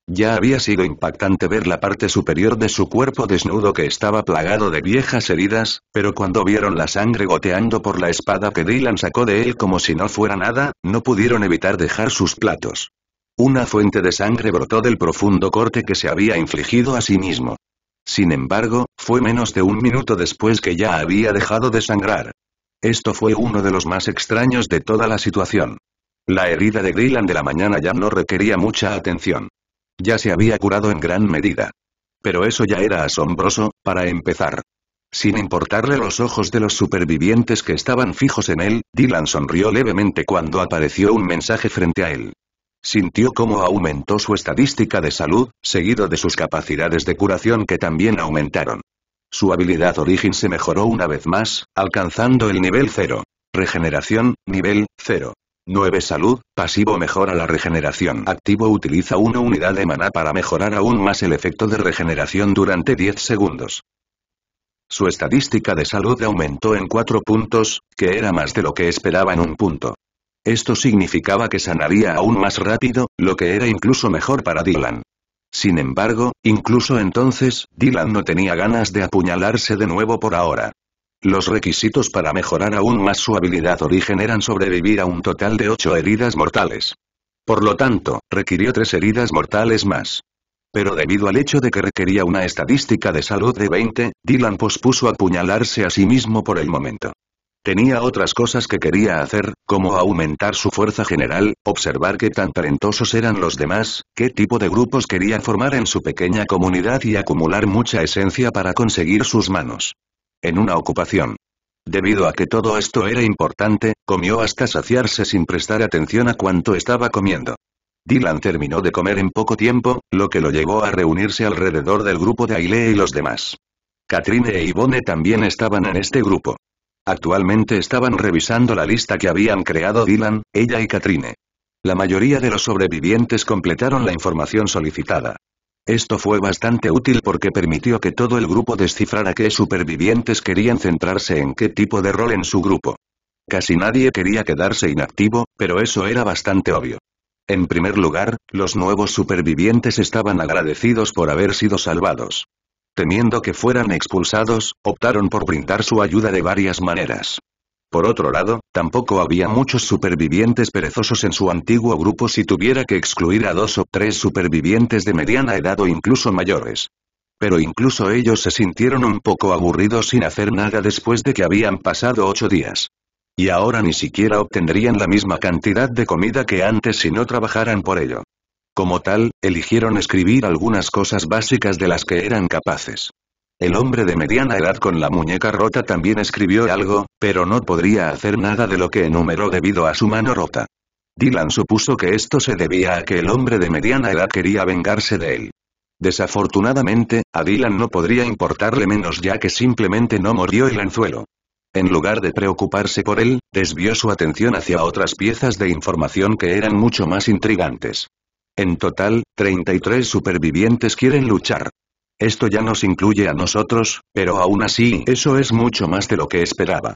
Ya había sido impactante ver la parte superior de su cuerpo desnudo que estaba plagado de viejas heridas, pero cuando vieron la sangre goteando por la espada que Dylan sacó de él como si no fuera nada, no pudieron evitar dejar sus platos. Una fuente de sangre brotó del profundo corte que se había infligido a sí mismo. Sin embargo, fue menos de un minuto después que ya había dejado de sangrar. Esto fue uno de los más extraños de toda la situación. La herida de Grillan de la mañana ya no requería mucha atención. Ya se había curado en gran medida. Pero eso ya era asombroso, para empezar. Sin importarle los ojos de los supervivientes que estaban fijos en él, Dylan sonrió levemente cuando apareció un mensaje frente a él. Sintió cómo aumentó su estadística de salud, seguido de sus capacidades de curación que también aumentaron. Su habilidad origen se mejoró una vez más, alcanzando el nivel 0. Regeneración, nivel 0. 9 Salud, pasivo mejora la regeneración. Activo utiliza una unidad de mana para mejorar aún más el efecto de regeneración durante 10 segundos. Su estadística de salud aumentó en 4 puntos, que era más de lo que esperaba en un punto. Esto significaba que sanaría aún más rápido, lo que era incluso mejor para Dylan. Sin embargo, incluso entonces, Dylan no tenía ganas de apuñalarse de nuevo por ahora. Los requisitos para mejorar aún más su habilidad origen eran sobrevivir a un total de ocho heridas mortales. Por lo tanto, requirió tres heridas mortales más. Pero debido al hecho de que requería una estadística de salud de 20, Dylan pospuso apuñalarse a sí mismo por el momento. Tenía otras cosas que quería hacer, como aumentar su fuerza general, observar qué tan talentosos eran los demás, qué tipo de grupos quería formar en su pequeña comunidad y acumular mucha esencia para conseguir sus manos. En una ocupación. Debido a que todo esto era importante, comió hasta saciarse sin prestar atención a cuánto estaba comiendo. Dylan terminó de comer en poco tiempo, lo que lo llevó a reunirse alrededor del grupo de Ailee y los demás. Katrine e Ivone también estaban en este grupo. Actualmente estaban revisando la lista que habían creado Dylan, ella y Katrine. La mayoría de los sobrevivientes completaron la información solicitada. Esto fue bastante útil porque permitió que todo el grupo descifrara qué supervivientes querían centrarse en qué tipo de rol en su grupo. Casi nadie quería quedarse inactivo, pero eso era bastante obvio. En primer lugar, los nuevos supervivientes estaban agradecidos por haber sido salvados. Temiendo que fueran expulsados, optaron por brindar su ayuda de varias maneras. Por otro lado, tampoco había muchos supervivientes perezosos en su antiguo grupo si tuviera que excluir a dos o tres supervivientes de mediana edad o incluso mayores. Pero incluso ellos se sintieron un poco aburridos sin hacer nada después de que habían pasado ocho días. Y ahora ni siquiera obtendrían la misma cantidad de comida que antes si no trabajaran por ello. Como tal, eligieron escribir algunas cosas básicas de las que eran capaces. El hombre de mediana edad con la muñeca rota también escribió algo, pero no podría hacer nada de lo que enumeró debido a su mano rota. Dylan supuso que esto se debía a que el hombre de mediana edad quería vengarse de él. Desafortunadamente, a Dylan no podría importarle menos ya que simplemente no mordió el anzuelo. En lugar de preocuparse por él, desvió su atención hacia otras piezas de información que eran mucho más intrigantes. En total, 33 supervivientes quieren luchar. Esto ya nos incluye a nosotros, pero aún así eso es mucho más de lo que esperaba.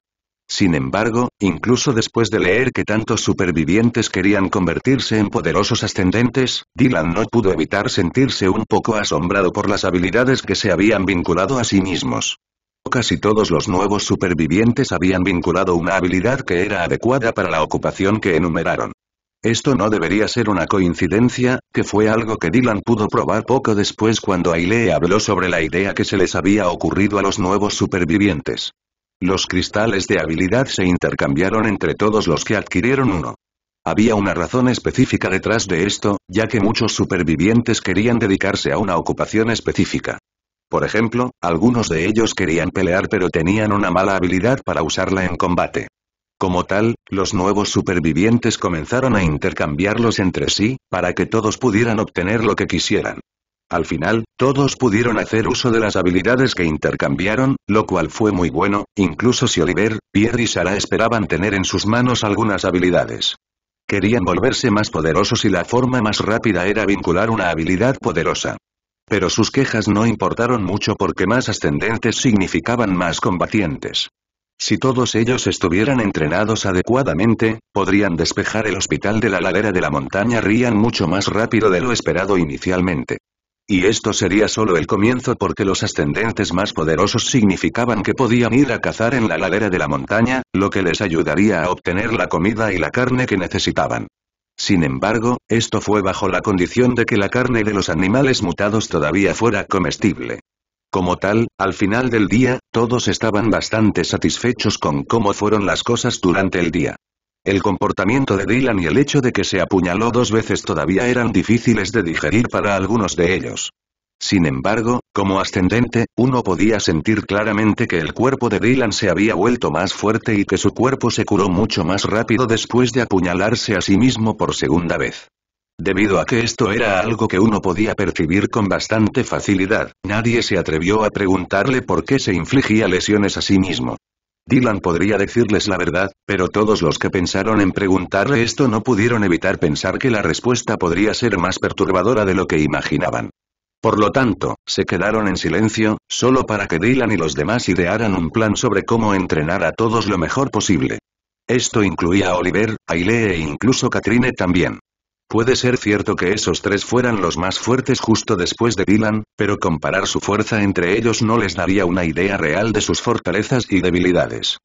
Sin embargo, incluso después de leer que tantos supervivientes querían convertirse en poderosos ascendentes, Dylan no pudo evitar sentirse un poco asombrado por las habilidades que se habían vinculado a sí mismos. Casi todos los nuevos supervivientes habían vinculado una habilidad que era adecuada para la ocupación que enumeraron. Esto no debería ser una coincidencia, que fue algo que Dylan pudo probar poco después cuando Ailee habló sobre la idea que se les había ocurrido a los nuevos supervivientes. Los cristales de habilidad se intercambiaron entre todos los que adquirieron uno. Había una razón específica detrás de esto, ya que muchos supervivientes querían dedicarse a una ocupación específica. Por ejemplo, algunos de ellos querían pelear pero tenían una mala habilidad para usarla en combate. Como tal, los nuevos supervivientes comenzaron a intercambiarlos entre sí, para que todos pudieran obtener lo que quisieran. Al final, todos pudieron hacer uso de las habilidades que intercambiaron, lo cual fue muy bueno, incluso si Oliver, Pierre y Sara esperaban tener en sus manos algunas habilidades. Querían volverse más poderosos y la forma más rápida era vincular una habilidad poderosa. Pero sus quejas no importaron mucho porque más ascendentes significaban más combatientes. Si todos ellos estuvieran entrenados adecuadamente, podrían despejar el hospital de la ladera de la montaña Rían mucho más rápido de lo esperado inicialmente. Y esto sería solo el comienzo porque los ascendentes más poderosos significaban que podían ir a cazar en la ladera de la montaña, lo que les ayudaría a obtener la comida y la carne que necesitaban. Sin embargo, esto fue bajo la condición de que la carne de los animales mutados todavía fuera comestible. Como tal, al final del día, todos estaban bastante satisfechos con cómo fueron las cosas durante el día. El comportamiento de Dylan y el hecho de que se apuñaló dos veces todavía eran difíciles de digerir para algunos de ellos. Sin embargo, como ascendente, uno podía sentir claramente que el cuerpo de Dylan se había vuelto más fuerte y que su cuerpo se curó mucho más rápido después de apuñalarse a sí mismo por segunda vez. Debido a que esto era algo que uno podía percibir con bastante facilidad, nadie se atrevió a preguntarle por qué se infligía lesiones a sí mismo. Dylan podría decirles la verdad, pero todos los que pensaron en preguntarle esto no pudieron evitar pensar que la respuesta podría ser más perturbadora de lo que imaginaban. Por lo tanto, se quedaron en silencio, solo para que Dylan y los demás idearan un plan sobre cómo entrenar a todos lo mejor posible. Esto incluía a Oliver, Aile e incluso Katrine también. Puede ser cierto que esos tres fueran los más fuertes justo después de Dylan, pero comparar su fuerza entre ellos no les daría una idea real de sus fortalezas y debilidades.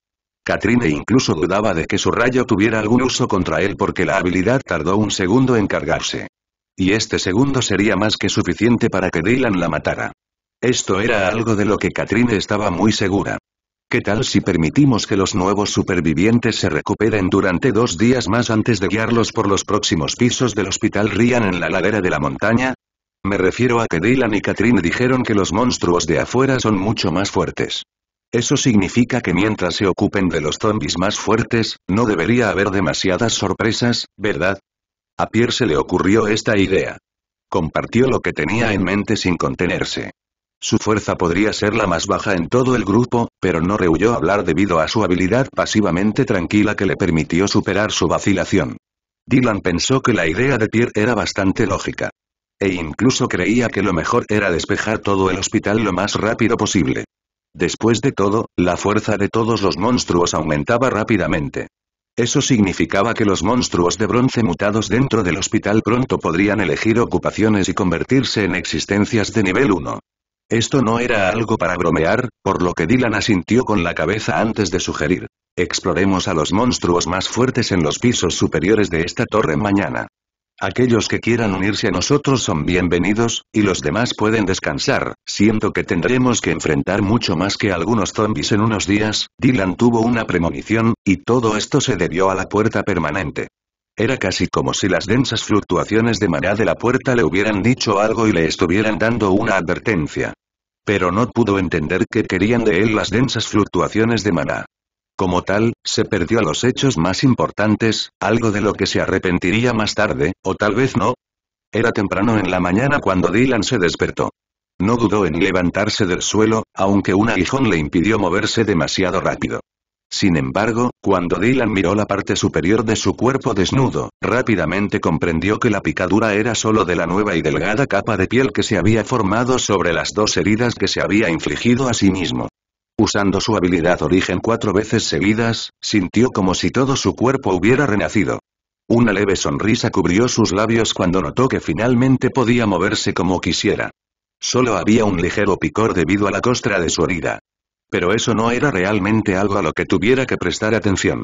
Katrine incluso dudaba de que su rayo tuviera algún uso contra él porque la habilidad tardó un segundo en cargarse. Y este segundo sería más que suficiente para que Dylan la matara. Esto era algo de lo que Katrine estaba muy segura. ¿Qué tal si permitimos que los nuevos supervivientes se recuperen durante dos días más antes de guiarlos por los próximos pisos del hospital Rian en la ladera de la montaña? Me refiero a que Dylan y Catherine dijeron que los monstruos de afuera son mucho más fuertes. Eso significa que mientras se ocupen de los zombies más fuertes, no debería haber demasiadas sorpresas, ¿verdad? A Pierre se le ocurrió esta idea. Compartió lo que tenía en mente sin contenerse. Su fuerza podría ser la más baja en todo el grupo, pero no rehuyó hablar debido a su habilidad pasivamente tranquila que le permitió superar su vacilación. Dylan pensó que la idea de Pierre era bastante lógica. E incluso creía que lo mejor era despejar todo el hospital lo más rápido posible. Después de todo, la fuerza de todos los monstruos aumentaba rápidamente. Eso significaba que los monstruos de bronce mutados dentro del hospital pronto podrían elegir ocupaciones y convertirse en existencias de nivel 1. Esto no era algo para bromear, por lo que Dylan asintió con la cabeza antes de sugerir. Exploremos a los monstruos más fuertes en los pisos superiores de esta torre mañana. Aquellos que quieran unirse a nosotros son bienvenidos, y los demás pueden descansar, siento que tendremos que enfrentar mucho más que algunos zombies en unos días, Dylan tuvo una premonición, y todo esto se debió a la puerta permanente. Era casi como si las densas fluctuaciones de maná de la puerta le hubieran dicho algo y le estuvieran dando una advertencia. Pero no pudo entender qué querían de él las densas fluctuaciones de maná. Como tal, se perdió a los hechos más importantes, algo de lo que se arrepentiría más tarde, o tal vez no. Era temprano en la mañana cuando Dylan se despertó. No dudó en levantarse del suelo, aunque un aguijón le impidió moverse demasiado rápido. Sin embargo, cuando Dylan miró la parte superior de su cuerpo desnudo, rápidamente comprendió que la picadura era solo de la nueva y delgada capa de piel que se había formado sobre las dos heridas que se había infligido a sí mismo. Usando su habilidad origen cuatro veces seguidas, sintió como si todo su cuerpo hubiera renacido. Una leve sonrisa cubrió sus labios cuando notó que finalmente podía moverse como quisiera. Solo había un ligero picor debido a la costra de su herida. Pero eso no era realmente algo a lo que tuviera que prestar atención.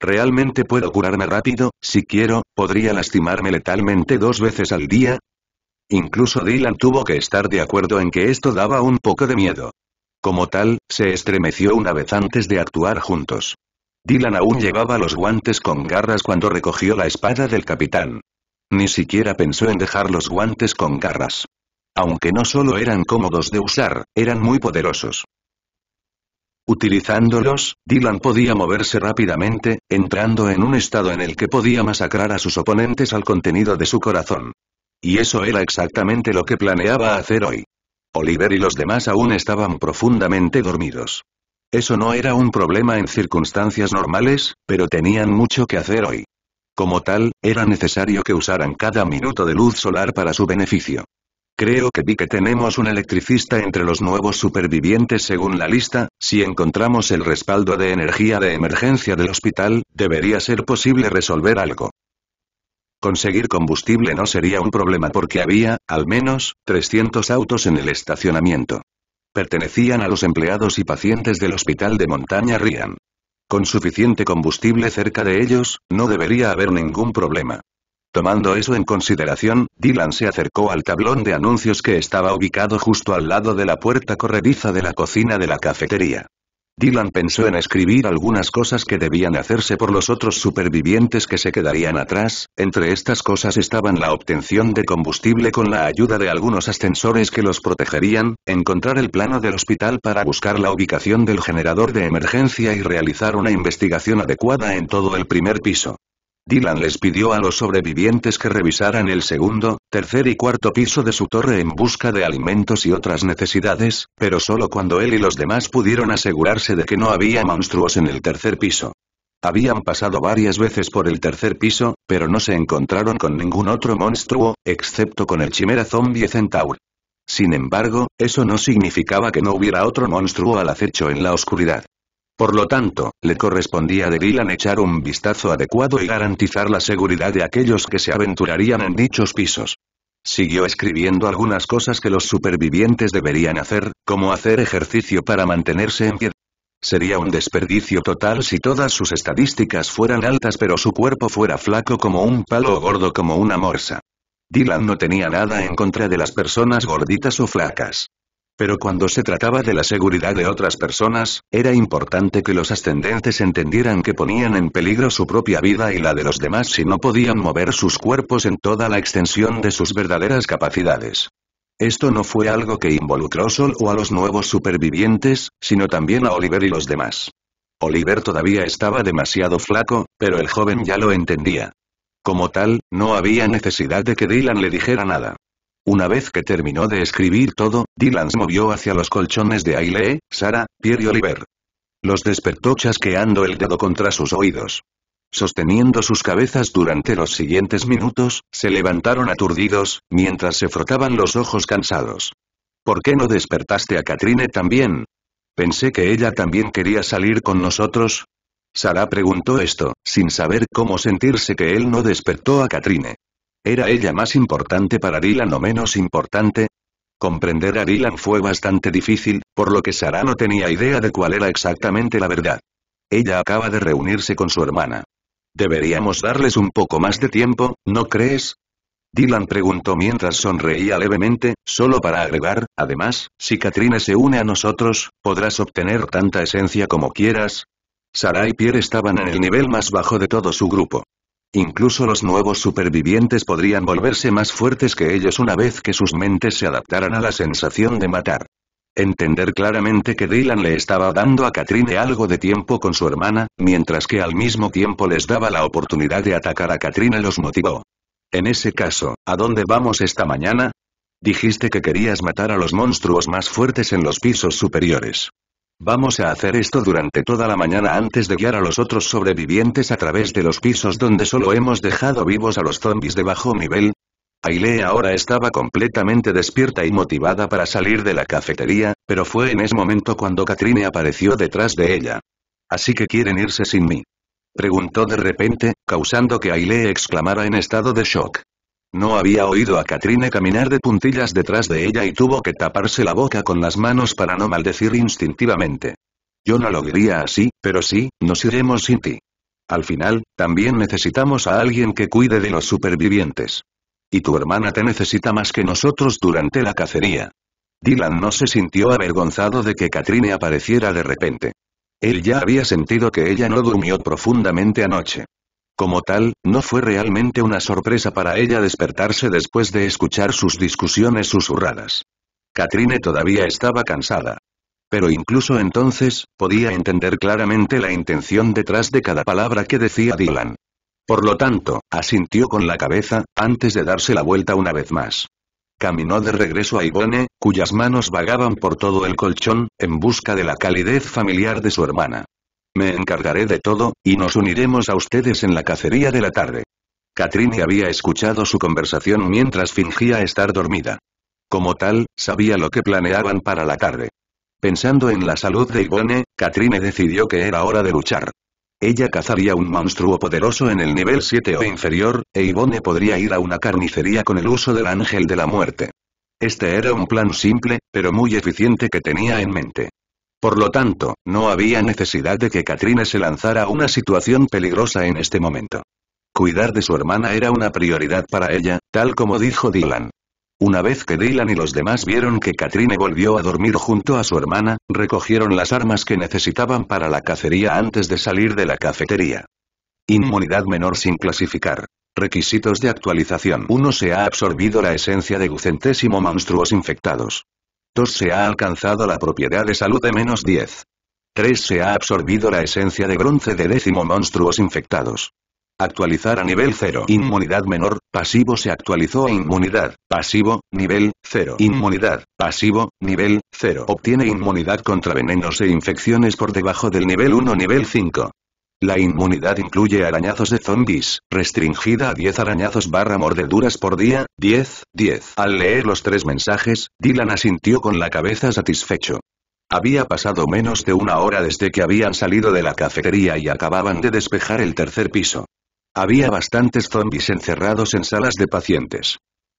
¿Realmente puedo curarme rápido, si quiero, podría lastimarme letalmente dos veces al día? Incluso Dylan tuvo que estar de acuerdo en que esto daba un poco de miedo. Como tal, se estremeció una vez antes de actuar juntos. Dylan aún llevaba los guantes con garras cuando recogió la espada del capitán. Ni siquiera pensó en dejar los guantes con garras. Aunque no solo eran cómodos de usar, eran muy poderosos. Utilizándolos, Dylan podía moverse rápidamente, entrando en un estado en el que podía masacrar a sus oponentes al contenido de su corazón. Y eso era exactamente lo que planeaba hacer hoy. Oliver y los demás aún estaban profundamente dormidos. Eso no era un problema en circunstancias normales, pero tenían mucho que hacer hoy. Como tal, era necesario que usaran cada minuto de luz solar para su beneficio. Creo que vi que tenemos un electricista entre los nuevos supervivientes según la lista, si encontramos el respaldo de energía de emergencia del hospital, debería ser posible resolver algo. Conseguir combustible no sería un problema porque había, al menos, 300 autos en el estacionamiento. Pertenecían a los empleados y pacientes del hospital de montaña Rian. Con suficiente combustible cerca de ellos, no debería haber ningún problema. Tomando eso en consideración, Dylan se acercó al tablón de anuncios que estaba ubicado justo al lado de la puerta corrediza de la cocina de la cafetería. Dylan pensó en escribir algunas cosas que debían hacerse por los otros supervivientes que se quedarían atrás, entre estas cosas estaban la obtención de combustible con la ayuda de algunos ascensores que los protegerían, encontrar el plano del hospital para buscar la ubicación del generador de emergencia y realizar una investigación adecuada en todo el primer piso. Dylan les pidió a los sobrevivientes que revisaran el segundo, tercer y cuarto piso de su torre en busca de alimentos y otras necesidades, pero solo cuando él y los demás pudieron asegurarse de que no había monstruos en el tercer piso. Habían pasado varias veces por el tercer piso, pero no se encontraron con ningún otro monstruo, excepto con el chimera zombie centaur. Sin embargo, eso no significaba que no hubiera otro monstruo al acecho en la oscuridad. Por lo tanto, le correspondía a Dylan echar un vistazo adecuado y garantizar la seguridad de aquellos que se aventurarían en dichos pisos. Siguió escribiendo algunas cosas que los supervivientes deberían hacer, como hacer ejercicio para mantenerse en pie. Sería un desperdicio total si todas sus estadísticas fueran altas pero su cuerpo fuera flaco como un palo o gordo como una morsa. Dylan no tenía nada en contra de las personas gorditas o flacas. Pero cuando se trataba de la seguridad de otras personas, era importante que los ascendentes entendieran que ponían en peligro su propia vida y la de los demás si no podían mover sus cuerpos en toda la extensión de sus verdaderas capacidades. Esto no fue algo que involucró solo a los nuevos supervivientes, sino también a Oliver y los demás. Oliver todavía estaba demasiado flaco, pero el joven ya lo entendía. Como tal, no había necesidad de que Dylan le dijera nada. Una vez que terminó de escribir todo, Dylan se movió hacia los colchones de Aile, Sara, Pierre y Oliver. Los despertó chasqueando el dedo contra sus oídos. Sosteniendo sus cabezas durante los siguientes minutos, se levantaron aturdidos, mientras se frotaban los ojos cansados. ¿Por qué no despertaste a Katrine también? Pensé que ella también quería salir con nosotros. Sara preguntó esto, sin saber cómo sentirse que él no despertó a Katrine. ¿Era ella más importante para Dylan o menos importante? Comprender a Dylan fue bastante difícil, por lo que Sara no tenía idea de cuál era exactamente la verdad. Ella acaba de reunirse con su hermana. Deberíamos darles un poco más de tiempo, ¿no crees? Dylan preguntó mientras sonreía levemente, solo para agregar, además, si Katrina se une a nosotros, podrás obtener tanta esencia como quieras. Sara y Pierre estaban en el nivel más bajo de todo su grupo. Incluso los nuevos supervivientes podrían volverse más fuertes que ellos una vez que sus mentes se adaptaran a la sensación de matar. Entender claramente que Dylan le estaba dando a Katrine algo de tiempo con su hermana, mientras que al mismo tiempo les daba la oportunidad de atacar a Katrina los motivó. En ese caso, ¿a dónde vamos esta mañana? Dijiste que querías matar a los monstruos más fuertes en los pisos superiores. Vamos a hacer esto durante toda la mañana antes de guiar a los otros sobrevivientes a través de los pisos donde solo hemos dejado vivos a los zombies de bajo nivel. Aile ahora estaba completamente despierta y motivada para salir de la cafetería, pero fue en ese momento cuando Katrine apareció detrás de ella. Así que quieren irse sin mí. Preguntó de repente, causando que Aile exclamara en estado de shock. No había oído a Katrine caminar de puntillas detrás de ella y tuvo que taparse la boca con las manos para no maldecir instintivamente. Yo no lo diría así, pero sí, nos iremos sin ti. Al final, también necesitamos a alguien que cuide de los supervivientes. Y tu hermana te necesita más que nosotros durante la cacería. Dylan no se sintió avergonzado de que Katrine apareciera de repente. Él ya había sentido que ella no durmió profundamente anoche. Como tal, no fue realmente una sorpresa para ella despertarse después de escuchar sus discusiones susurradas. Katrine todavía estaba cansada. Pero incluso entonces, podía entender claramente la intención detrás de cada palabra que decía Dylan. Por lo tanto, asintió con la cabeza, antes de darse la vuelta una vez más. Caminó de regreso a Ivone, cuyas manos vagaban por todo el colchón, en busca de la calidez familiar de su hermana. Me encargaré de todo, y nos uniremos a ustedes en la cacería de la tarde. Katrine había escuchado su conversación mientras fingía estar dormida. Como tal, sabía lo que planeaban para la tarde. Pensando en la salud de Ivone, Katrine decidió que era hora de luchar. Ella cazaría un monstruo poderoso en el nivel 7 o inferior, e Ivone podría ir a una carnicería con el uso del ángel de la muerte. Este era un plan simple, pero muy eficiente que tenía en mente. Por lo tanto, no había necesidad de que Katrina se lanzara a una situación peligrosa en este momento. Cuidar de su hermana era una prioridad para ella, tal como dijo Dylan. Una vez que Dylan y los demás vieron que Katrine volvió a dormir junto a su hermana, recogieron las armas que necesitaban para la cacería antes de salir de la cafetería. Inmunidad menor sin clasificar. Requisitos de actualización Uno se ha absorbido la esencia de ducentésimo monstruos infectados. 2 se ha alcanzado la propiedad de salud de menos 10. 3 se ha absorbido la esencia de bronce de décimo monstruos infectados. Actualizar a nivel 0. Inmunidad menor, pasivo se actualizó a e inmunidad, pasivo, nivel 0. Inmunidad, pasivo, nivel 0. Obtiene inmunidad contra venenos e infecciones por debajo del nivel 1 nivel 5. La inmunidad incluye arañazos de zombies, restringida a 10 arañazos barra mordeduras por día, 10, 10. Al leer los tres mensajes, Dylan asintió con la cabeza satisfecho. Había pasado menos de una hora desde que habían salido de la cafetería y acababan de despejar el tercer piso. Había bastantes zombies encerrados en salas de pacientes.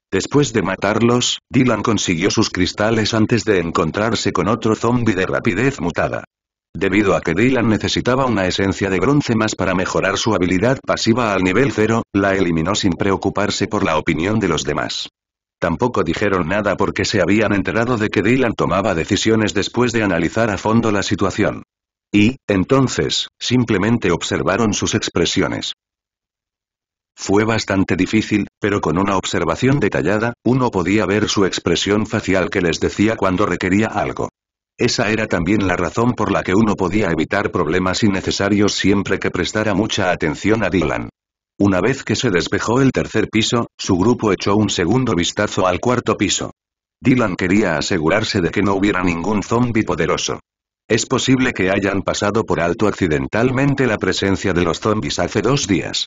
Después de matarlos, Dylan consiguió sus cristales antes de encontrarse con otro zombie de rapidez mutada. Debido a que Dylan necesitaba una esencia de bronce más para mejorar su habilidad pasiva al nivel cero, la eliminó sin preocuparse por la opinión de los demás. Tampoco dijeron nada porque se habían enterado de que Dylan tomaba decisiones después de analizar a fondo la situación. Y, entonces, simplemente observaron sus expresiones. Fue bastante difícil, pero con una observación detallada, uno podía ver su expresión facial que les decía cuando requería algo. Esa era también la razón por la que uno podía evitar problemas innecesarios siempre que prestara mucha atención a Dylan. Una vez que se despejó el tercer piso, su grupo echó un segundo vistazo al cuarto piso. Dylan quería asegurarse de que no hubiera ningún zombi poderoso. Es posible que hayan pasado por alto accidentalmente la presencia de los zombis hace dos días.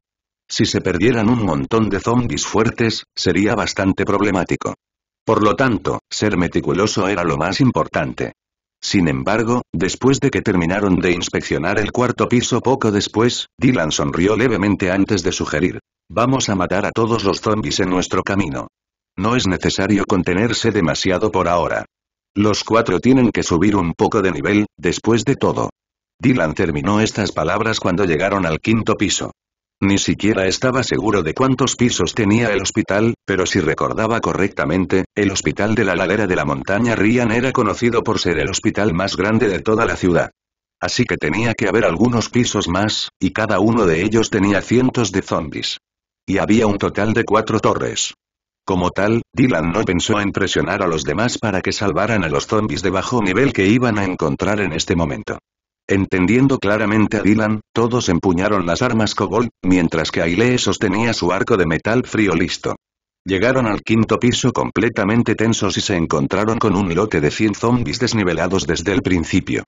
Si se perdieran un montón de zombis fuertes, sería bastante problemático. Por lo tanto, ser meticuloso era lo más importante. Sin embargo, después de que terminaron de inspeccionar el cuarto piso poco después, Dylan sonrió levemente antes de sugerir. Vamos a matar a todos los zombies en nuestro camino. No es necesario contenerse demasiado por ahora. Los cuatro tienen que subir un poco de nivel, después de todo. Dylan terminó estas palabras cuando llegaron al quinto piso. Ni siquiera estaba seguro de cuántos pisos tenía el hospital, pero si recordaba correctamente, el hospital de la ladera de la montaña Rian era conocido por ser el hospital más grande de toda la ciudad. Así que tenía que haber algunos pisos más, y cada uno de ellos tenía cientos de zombies. Y había un total de cuatro torres. Como tal, Dylan no pensó en presionar a los demás para que salvaran a los zombies de bajo nivel que iban a encontrar en este momento. Entendiendo claramente a Dylan, todos empuñaron las armas Cobol, mientras que Aile sostenía su arco de metal frío listo. Llegaron al quinto piso completamente tensos y se encontraron con un lote de 100 zombies desnivelados desde el principio.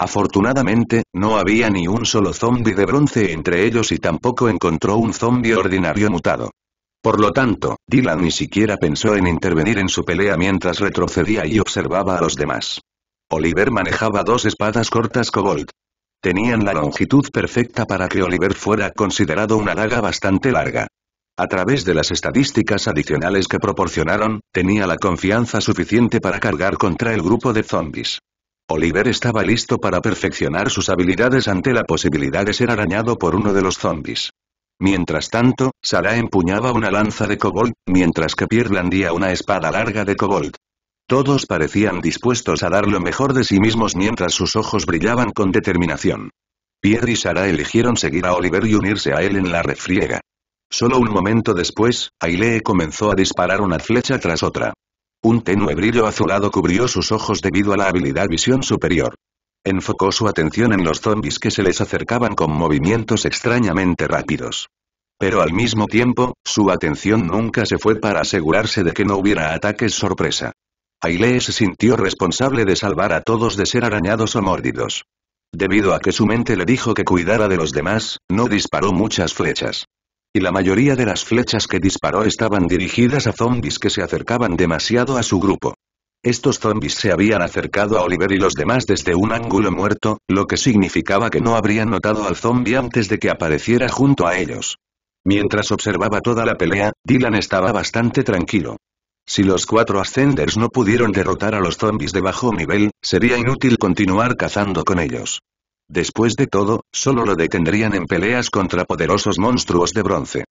Afortunadamente, no había ni un solo zombie de bronce entre ellos y tampoco encontró un zombie ordinario mutado. Por lo tanto, Dylan ni siquiera pensó en intervenir en su pelea mientras retrocedía y observaba a los demás. Oliver manejaba dos espadas cortas Cobalt. Tenían la longitud perfecta para que Oliver fuera considerado una daga bastante larga. A través de las estadísticas adicionales que proporcionaron, tenía la confianza suficiente para cargar contra el grupo de zombies. Oliver estaba listo para perfeccionar sus habilidades ante la posibilidad de ser arañado por uno de los zombies. Mientras tanto, Sarah empuñaba una lanza de kobold, mientras que Pierre blandía una espada larga de kobold. Todos parecían dispuestos a dar lo mejor de sí mismos mientras sus ojos brillaban con determinación. Pierre y Sara eligieron seguir a Oliver y unirse a él en la refriega. Solo un momento después, Ailee comenzó a disparar una flecha tras otra. Un tenue brillo azulado cubrió sus ojos debido a la habilidad visión superior. Enfocó su atención en los zombis que se les acercaban con movimientos extrañamente rápidos. Pero al mismo tiempo, su atención nunca se fue para asegurarse de que no hubiera ataques sorpresa. Ailey se sintió responsable de salvar a todos de ser arañados o mordidos. Debido a que su mente le dijo que cuidara de los demás, no disparó muchas flechas. Y la mayoría de las flechas que disparó estaban dirigidas a zombies que se acercaban demasiado a su grupo. Estos zombies se habían acercado a Oliver y los demás desde un ángulo muerto, lo que significaba que no habrían notado al zombie antes de que apareciera junto a ellos. Mientras observaba toda la pelea, Dylan estaba bastante tranquilo. Si los cuatro Ascenders no pudieron derrotar a los zombies de bajo nivel, sería inútil continuar cazando con ellos. Después de todo, solo lo detendrían en peleas contra poderosos monstruos de bronce.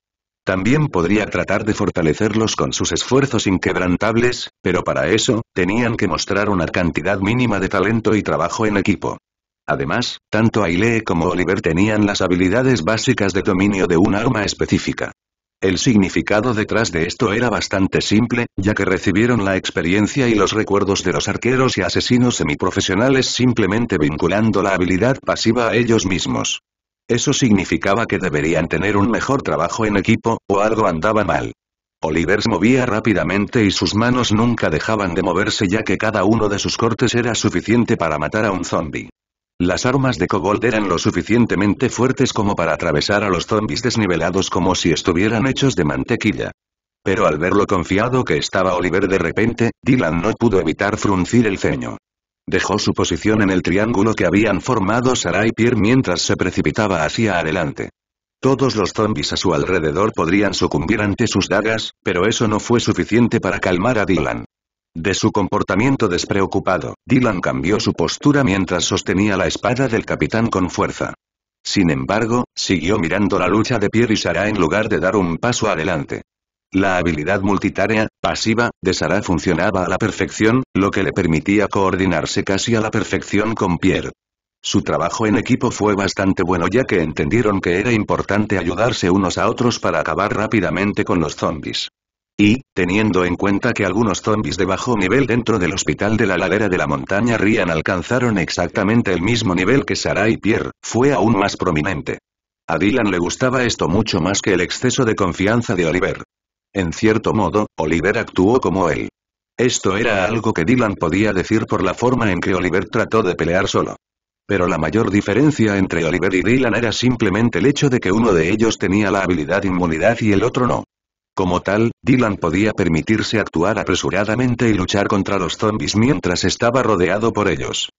También podría tratar de fortalecerlos con sus esfuerzos inquebrantables, pero para eso, tenían que mostrar una cantidad mínima de talento y trabajo en equipo. Además, tanto Aile como Oliver tenían las habilidades básicas de dominio de un arma específica. El significado detrás de esto era bastante simple, ya que recibieron la experiencia y los recuerdos de los arqueros y asesinos semiprofesionales simplemente vinculando la habilidad pasiva a ellos mismos. Eso significaba que deberían tener un mejor trabajo en equipo, o algo andaba mal. Oliver se movía rápidamente y sus manos nunca dejaban de moverse ya que cada uno de sus cortes era suficiente para matar a un zombie. Las armas de Kobold eran lo suficientemente fuertes como para atravesar a los zombis desnivelados como si estuvieran hechos de mantequilla. Pero al ver lo confiado que estaba Oliver de repente, Dylan no pudo evitar fruncir el ceño. Dejó su posición en el triángulo que habían formado Sarah y Pierre mientras se precipitaba hacia adelante. Todos los zombis a su alrededor podrían sucumbir ante sus dagas, pero eso no fue suficiente para calmar a Dylan. De su comportamiento despreocupado, Dylan cambió su postura mientras sostenía la espada del capitán con fuerza. Sin embargo, siguió mirando la lucha de Pierre y Sara en lugar de dar un paso adelante. La habilidad multitarea, pasiva, de Sara funcionaba a la perfección, lo que le permitía coordinarse casi a la perfección con Pierre. Su trabajo en equipo fue bastante bueno ya que entendieron que era importante ayudarse unos a otros para acabar rápidamente con los zombies. Y, teniendo en cuenta que algunos zombis de bajo nivel dentro del hospital de la ladera de la montaña Rian alcanzaron exactamente el mismo nivel que Sarah y Pierre, fue aún más prominente. A Dylan le gustaba esto mucho más que el exceso de confianza de Oliver. En cierto modo, Oliver actuó como él. Esto era algo que Dylan podía decir por la forma en que Oliver trató de pelear solo. Pero la mayor diferencia entre Oliver y Dylan era simplemente el hecho de que uno de ellos tenía la habilidad inmunidad y el otro no. Como tal, Dylan podía permitirse actuar apresuradamente y luchar contra los zombies mientras estaba rodeado por ellos.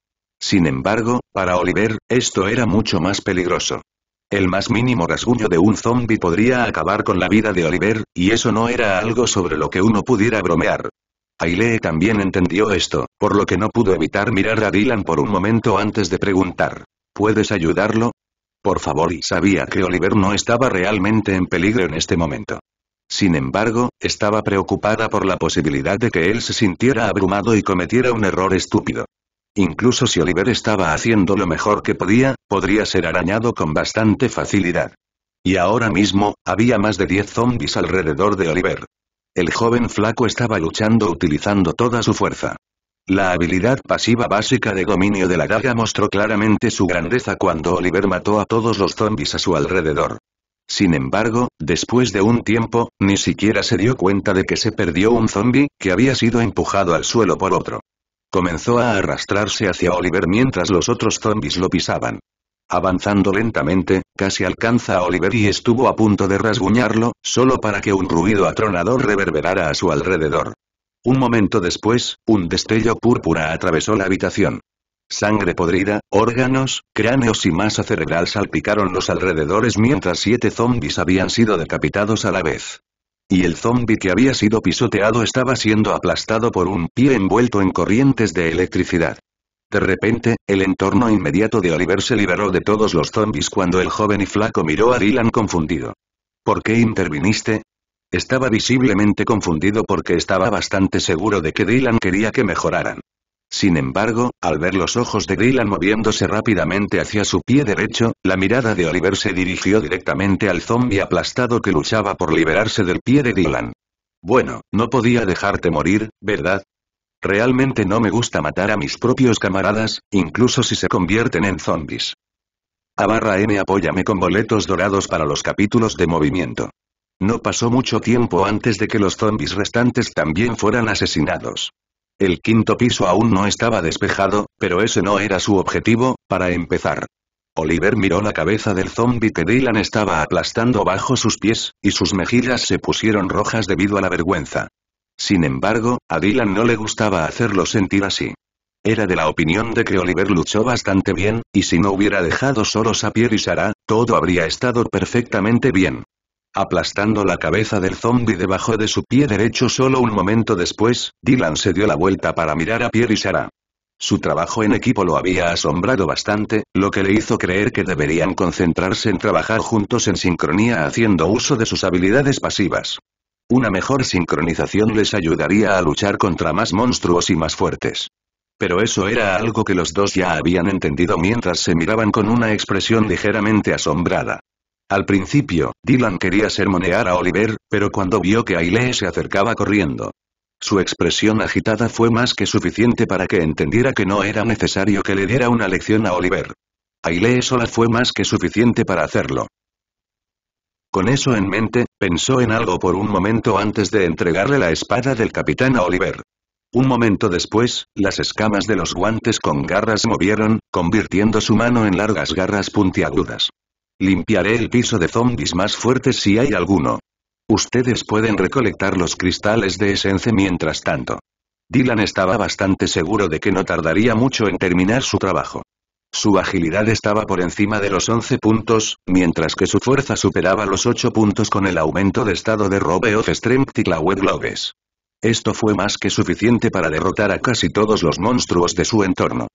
Sin embargo, para Oliver, esto era mucho más peligroso. El más mínimo rasguño de un zombie podría acabar con la vida de Oliver, y eso no era algo sobre lo que uno pudiera bromear. Ailee también entendió esto, por lo que no pudo evitar mirar a Dylan por un momento antes de preguntar. ¿Puedes ayudarlo? Por favor, y sabía que Oliver no estaba realmente en peligro en este momento. Sin embargo, estaba preocupada por la posibilidad de que él se sintiera abrumado y cometiera un error estúpido. Incluso si Oliver estaba haciendo lo mejor que podía, podría ser arañado con bastante facilidad. Y ahora mismo, había más de 10 zombies alrededor de Oliver. El joven flaco estaba luchando utilizando toda su fuerza. La habilidad pasiva básica de dominio de la daga mostró claramente su grandeza cuando Oliver mató a todos los zombies a su alrededor. Sin embargo, después de un tiempo, ni siquiera se dio cuenta de que se perdió un zombi, que había sido empujado al suelo por otro. Comenzó a arrastrarse hacia Oliver mientras los otros zombis lo pisaban. Avanzando lentamente, casi alcanza a Oliver y estuvo a punto de rasguñarlo, solo para que un ruido atronador reverberara a su alrededor. Un momento después, un destello púrpura atravesó la habitación. Sangre podrida, órganos, cráneos y masa cerebral salpicaron los alrededores mientras siete zombis habían sido decapitados a la vez. Y el zombi que había sido pisoteado estaba siendo aplastado por un pie envuelto en corrientes de electricidad. De repente, el entorno inmediato de Oliver se liberó de todos los zombis cuando el joven y flaco miró a Dylan confundido. ¿Por qué interviniste? Estaba visiblemente confundido porque estaba bastante seguro de que Dylan quería que mejoraran. Sin embargo, al ver los ojos de Dylan moviéndose rápidamente hacia su pie derecho, la mirada de Oliver se dirigió directamente al zombie aplastado que luchaba por liberarse del pie de Dylan. Bueno, no podía dejarte morir, ¿verdad? Realmente no me gusta matar a mis propios camaradas, incluso si se convierten en zombies. A barra M apóyame con boletos dorados para los capítulos de movimiento. No pasó mucho tiempo antes de que los zombies restantes también fueran asesinados. El quinto piso aún no estaba despejado, pero ese no era su objetivo, para empezar. Oliver miró la cabeza del zombi que Dylan estaba aplastando bajo sus pies, y sus mejillas se pusieron rojas debido a la vergüenza. Sin embargo, a Dylan no le gustaba hacerlo sentir así. Era de la opinión de que Oliver luchó bastante bien, y si no hubiera dejado solos a Pierre y Sara, todo habría estado perfectamente bien. Aplastando la cabeza del zombi debajo de su pie derecho solo un momento después, Dylan se dio la vuelta para mirar a Pierre y Sara. Su trabajo en equipo lo había asombrado bastante, lo que le hizo creer que deberían concentrarse en trabajar juntos en sincronía haciendo uso de sus habilidades pasivas. Una mejor sincronización les ayudaría a luchar contra más monstruos y más fuertes. Pero eso era algo que los dos ya habían entendido mientras se miraban con una expresión ligeramente asombrada. Al principio, Dylan quería sermonear a Oliver, pero cuando vio que Ailey se acercaba corriendo, su expresión agitada fue más que suficiente para que entendiera que no era necesario que le diera una lección a Oliver. Ailé sola fue más que suficiente para hacerlo. Con eso en mente, pensó en algo por un momento antes de entregarle la espada del capitán a Oliver. Un momento después, las escamas de los guantes con garras movieron, convirtiendo su mano en largas garras puntiagudas. Limpiaré el piso de zombies más fuertes si hay alguno. Ustedes pueden recolectar los cristales de esencia mientras tanto. Dylan estaba bastante seguro de que no tardaría mucho en terminar su trabajo. Su agilidad estaba por encima de los 11 puntos, mientras que su fuerza superaba los 8 puntos con el aumento de estado de Robe of Strength y Clawed Gloves. Esto fue más que suficiente para derrotar a casi todos los monstruos de su entorno.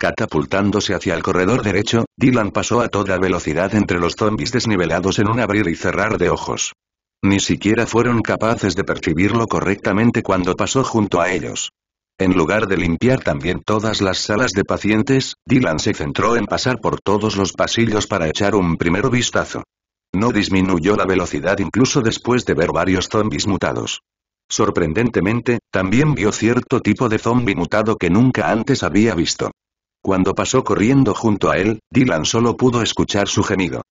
Catapultándose hacia el corredor derecho, Dylan pasó a toda velocidad entre los zombis desnivelados en un abrir y cerrar de ojos. Ni siquiera fueron capaces de percibirlo correctamente cuando pasó junto a ellos. En lugar de limpiar también todas las salas de pacientes, Dylan se centró en pasar por todos los pasillos para echar un primer vistazo. No disminuyó la velocidad incluso después de ver varios zombis mutados. Sorprendentemente, también vio cierto tipo de zombie mutado que nunca antes había visto. Cuando pasó corriendo junto a él, Dylan solo pudo escuchar su gemido.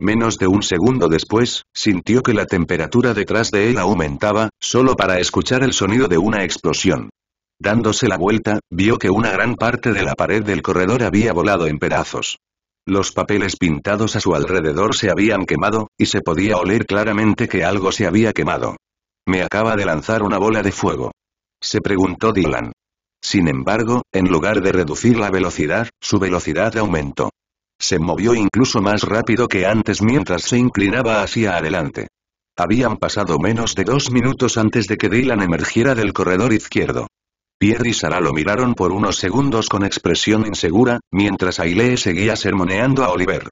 Menos de un segundo después, sintió que la temperatura detrás de él aumentaba, solo para escuchar el sonido de una explosión. Dándose la vuelta, vio que una gran parte de la pared del corredor había volado en pedazos. Los papeles pintados a su alrededor se habían quemado, y se podía oler claramente que algo se había quemado. Me acaba de lanzar una bola de fuego. Se preguntó Dylan. Sin embargo, en lugar de reducir la velocidad, su velocidad aumentó. Se movió incluso más rápido que antes mientras se inclinaba hacia adelante. Habían pasado menos de dos minutos antes de que Dylan emergiera del corredor izquierdo. Pierre y Sara lo miraron por unos segundos con expresión insegura, mientras Ailey seguía sermoneando a Oliver.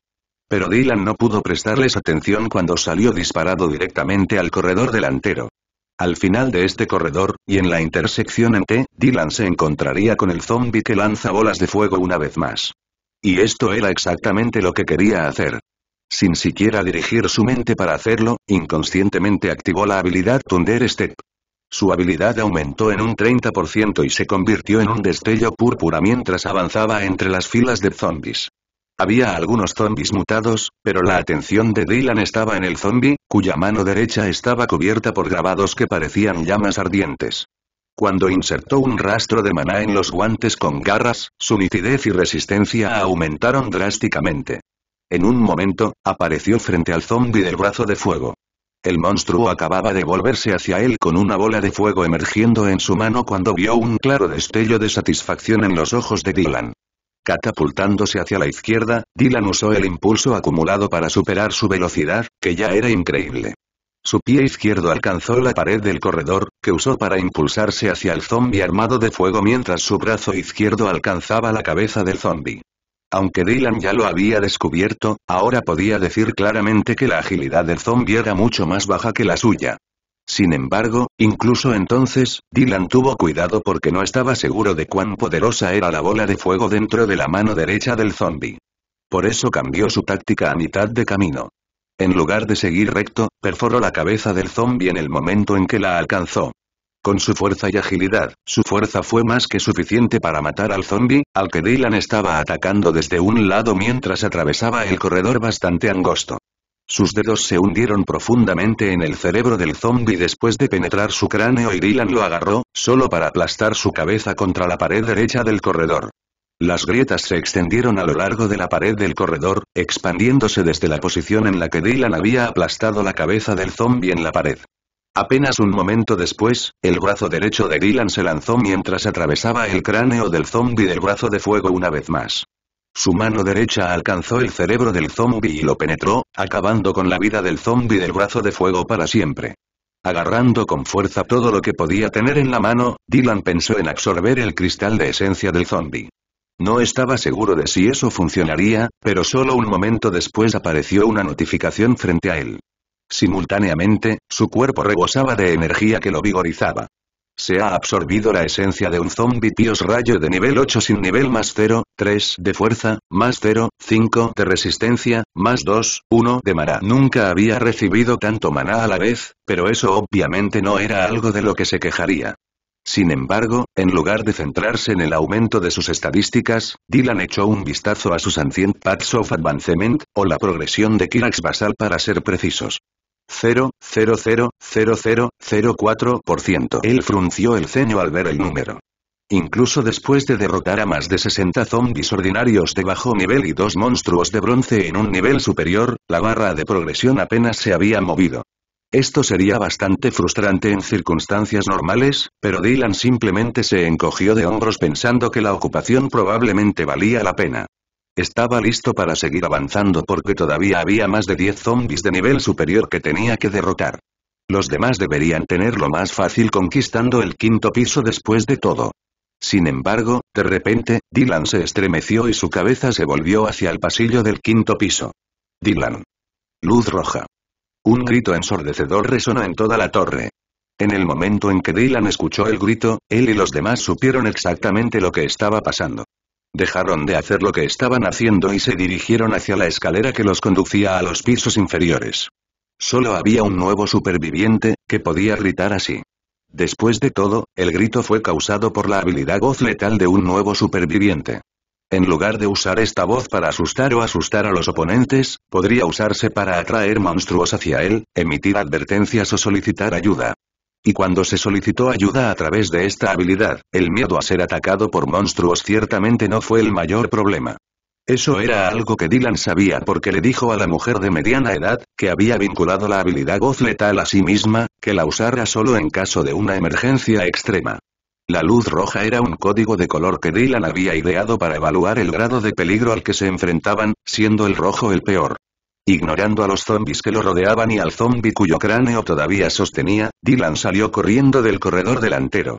Pero Dylan no pudo prestarles atención cuando salió disparado directamente al corredor delantero. Al final de este corredor, y en la intersección en T, Dylan se encontraría con el zombie que lanza bolas de fuego una vez más. Y esto era exactamente lo que quería hacer. Sin siquiera dirigir su mente para hacerlo, inconscientemente activó la habilidad Thunder Step. Su habilidad aumentó en un 30% y se convirtió en un destello púrpura mientras avanzaba entre las filas de zombies. Había algunos zombis mutados, pero la atención de Dylan estaba en el zombi, cuya mano derecha estaba cubierta por grabados que parecían llamas ardientes. Cuando insertó un rastro de maná en los guantes con garras, su nitidez y resistencia aumentaron drásticamente. En un momento, apareció frente al zombi del brazo de fuego. El monstruo acababa de volverse hacia él con una bola de fuego emergiendo en su mano cuando vio un claro destello de satisfacción en los ojos de Dylan. Catapultándose hacia la izquierda, Dylan usó el impulso acumulado para superar su velocidad, que ya era increíble. Su pie izquierdo alcanzó la pared del corredor, que usó para impulsarse hacia el zombie armado de fuego mientras su brazo izquierdo alcanzaba la cabeza del zombie. Aunque Dylan ya lo había descubierto, ahora podía decir claramente que la agilidad del zombie era mucho más baja que la suya. Sin embargo, incluso entonces, Dylan tuvo cuidado porque no estaba seguro de cuán poderosa era la bola de fuego dentro de la mano derecha del zombie. Por eso cambió su táctica a mitad de camino. En lugar de seguir recto, perforó la cabeza del zombie en el momento en que la alcanzó. Con su fuerza y agilidad, su fuerza fue más que suficiente para matar al zombie, al que Dylan estaba atacando desde un lado mientras atravesaba el corredor bastante angosto. Sus dedos se hundieron profundamente en el cerebro del zombi después de penetrar su cráneo y Dylan lo agarró, solo para aplastar su cabeza contra la pared derecha del corredor. Las grietas se extendieron a lo largo de la pared del corredor, expandiéndose desde la posición en la que Dylan había aplastado la cabeza del zombi en la pared. Apenas un momento después, el brazo derecho de Dylan se lanzó mientras atravesaba el cráneo del zombi del brazo de fuego una vez más. Su mano derecha alcanzó el cerebro del zombi y lo penetró, acabando con la vida del zombie del brazo de fuego para siempre. Agarrando con fuerza todo lo que podía tener en la mano, Dylan pensó en absorber el cristal de esencia del zombie. No estaba seguro de si eso funcionaría, pero solo un momento después apareció una notificación frente a él. Simultáneamente, su cuerpo rebosaba de energía que lo vigorizaba. Se ha absorbido la esencia de un zombie pios rayo de nivel 8 sin nivel más 0, 3 de fuerza, más 0, 5 de resistencia, más 2, 1 de mana. Nunca había recibido tanto maná a la vez, pero eso obviamente no era algo de lo que se quejaría. Sin embargo, en lugar de centrarse en el aumento de sus estadísticas, Dylan echó un vistazo a sus Ancient Paths of Advancement, o la progresión de Kirax Basal para ser precisos. 0,000004%. Él frunció el ceño al ver el número. Incluso después de derrotar a más de 60 zombies ordinarios de bajo nivel y dos monstruos de bronce en un nivel superior, la barra de progresión apenas se había movido. Esto sería bastante frustrante en circunstancias normales, pero Dylan simplemente se encogió de hombros pensando que la ocupación probablemente valía la pena. Estaba listo para seguir avanzando porque todavía había más de 10 zombies de nivel superior que tenía que derrotar. Los demás deberían tenerlo más fácil conquistando el quinto piso después de todo. Sin embargo, de repente, Dylan se estremeció y su cabeza se volvió hacia el pasillo del quinto piso. Dylan. Luz roja. Un grito ensordecedor resonó en toda la torre. En el momento en que Dylan escuchó el grito, él y los demás supieron exactamente lo que estaba pasando. Dejaron de hacer lo que estaban haciendo y se dirigieron hacia la escalera que los conducía a los pisos inferiores. Solo había un nuevo superviviente, que podía gritar así. Después de todo, el grito fue causado por la habilidad voz letal de un nuevo superviviente. En lugar de usar esta voz para asustar o asustar a los oponentes, podría usarse para atraer monstruos hacia él, emitir advertencias o solicitar ayuda. Y cuando se solicitó ayuda a través de esta habilidad, el miedo a ser atacado por monstruos ciertamente no fue el mayor problema. Eso era algo que Dylan sabía porque le dijo a la mujer de mediana edad, que había vinculado la habilidad voz a sí misma, que la usara solo en caso de una emergencia extrema. La luz roja era un código de color que Dylan había ideado para evaluar el grado de peligro al que se enfrentaban, siendo el rojo el peor. Ignorando a los zombies que lo rodeaban y al zombi cuyo cráneo todavía sostenía, Dylan salió corriendo del corredor delantero.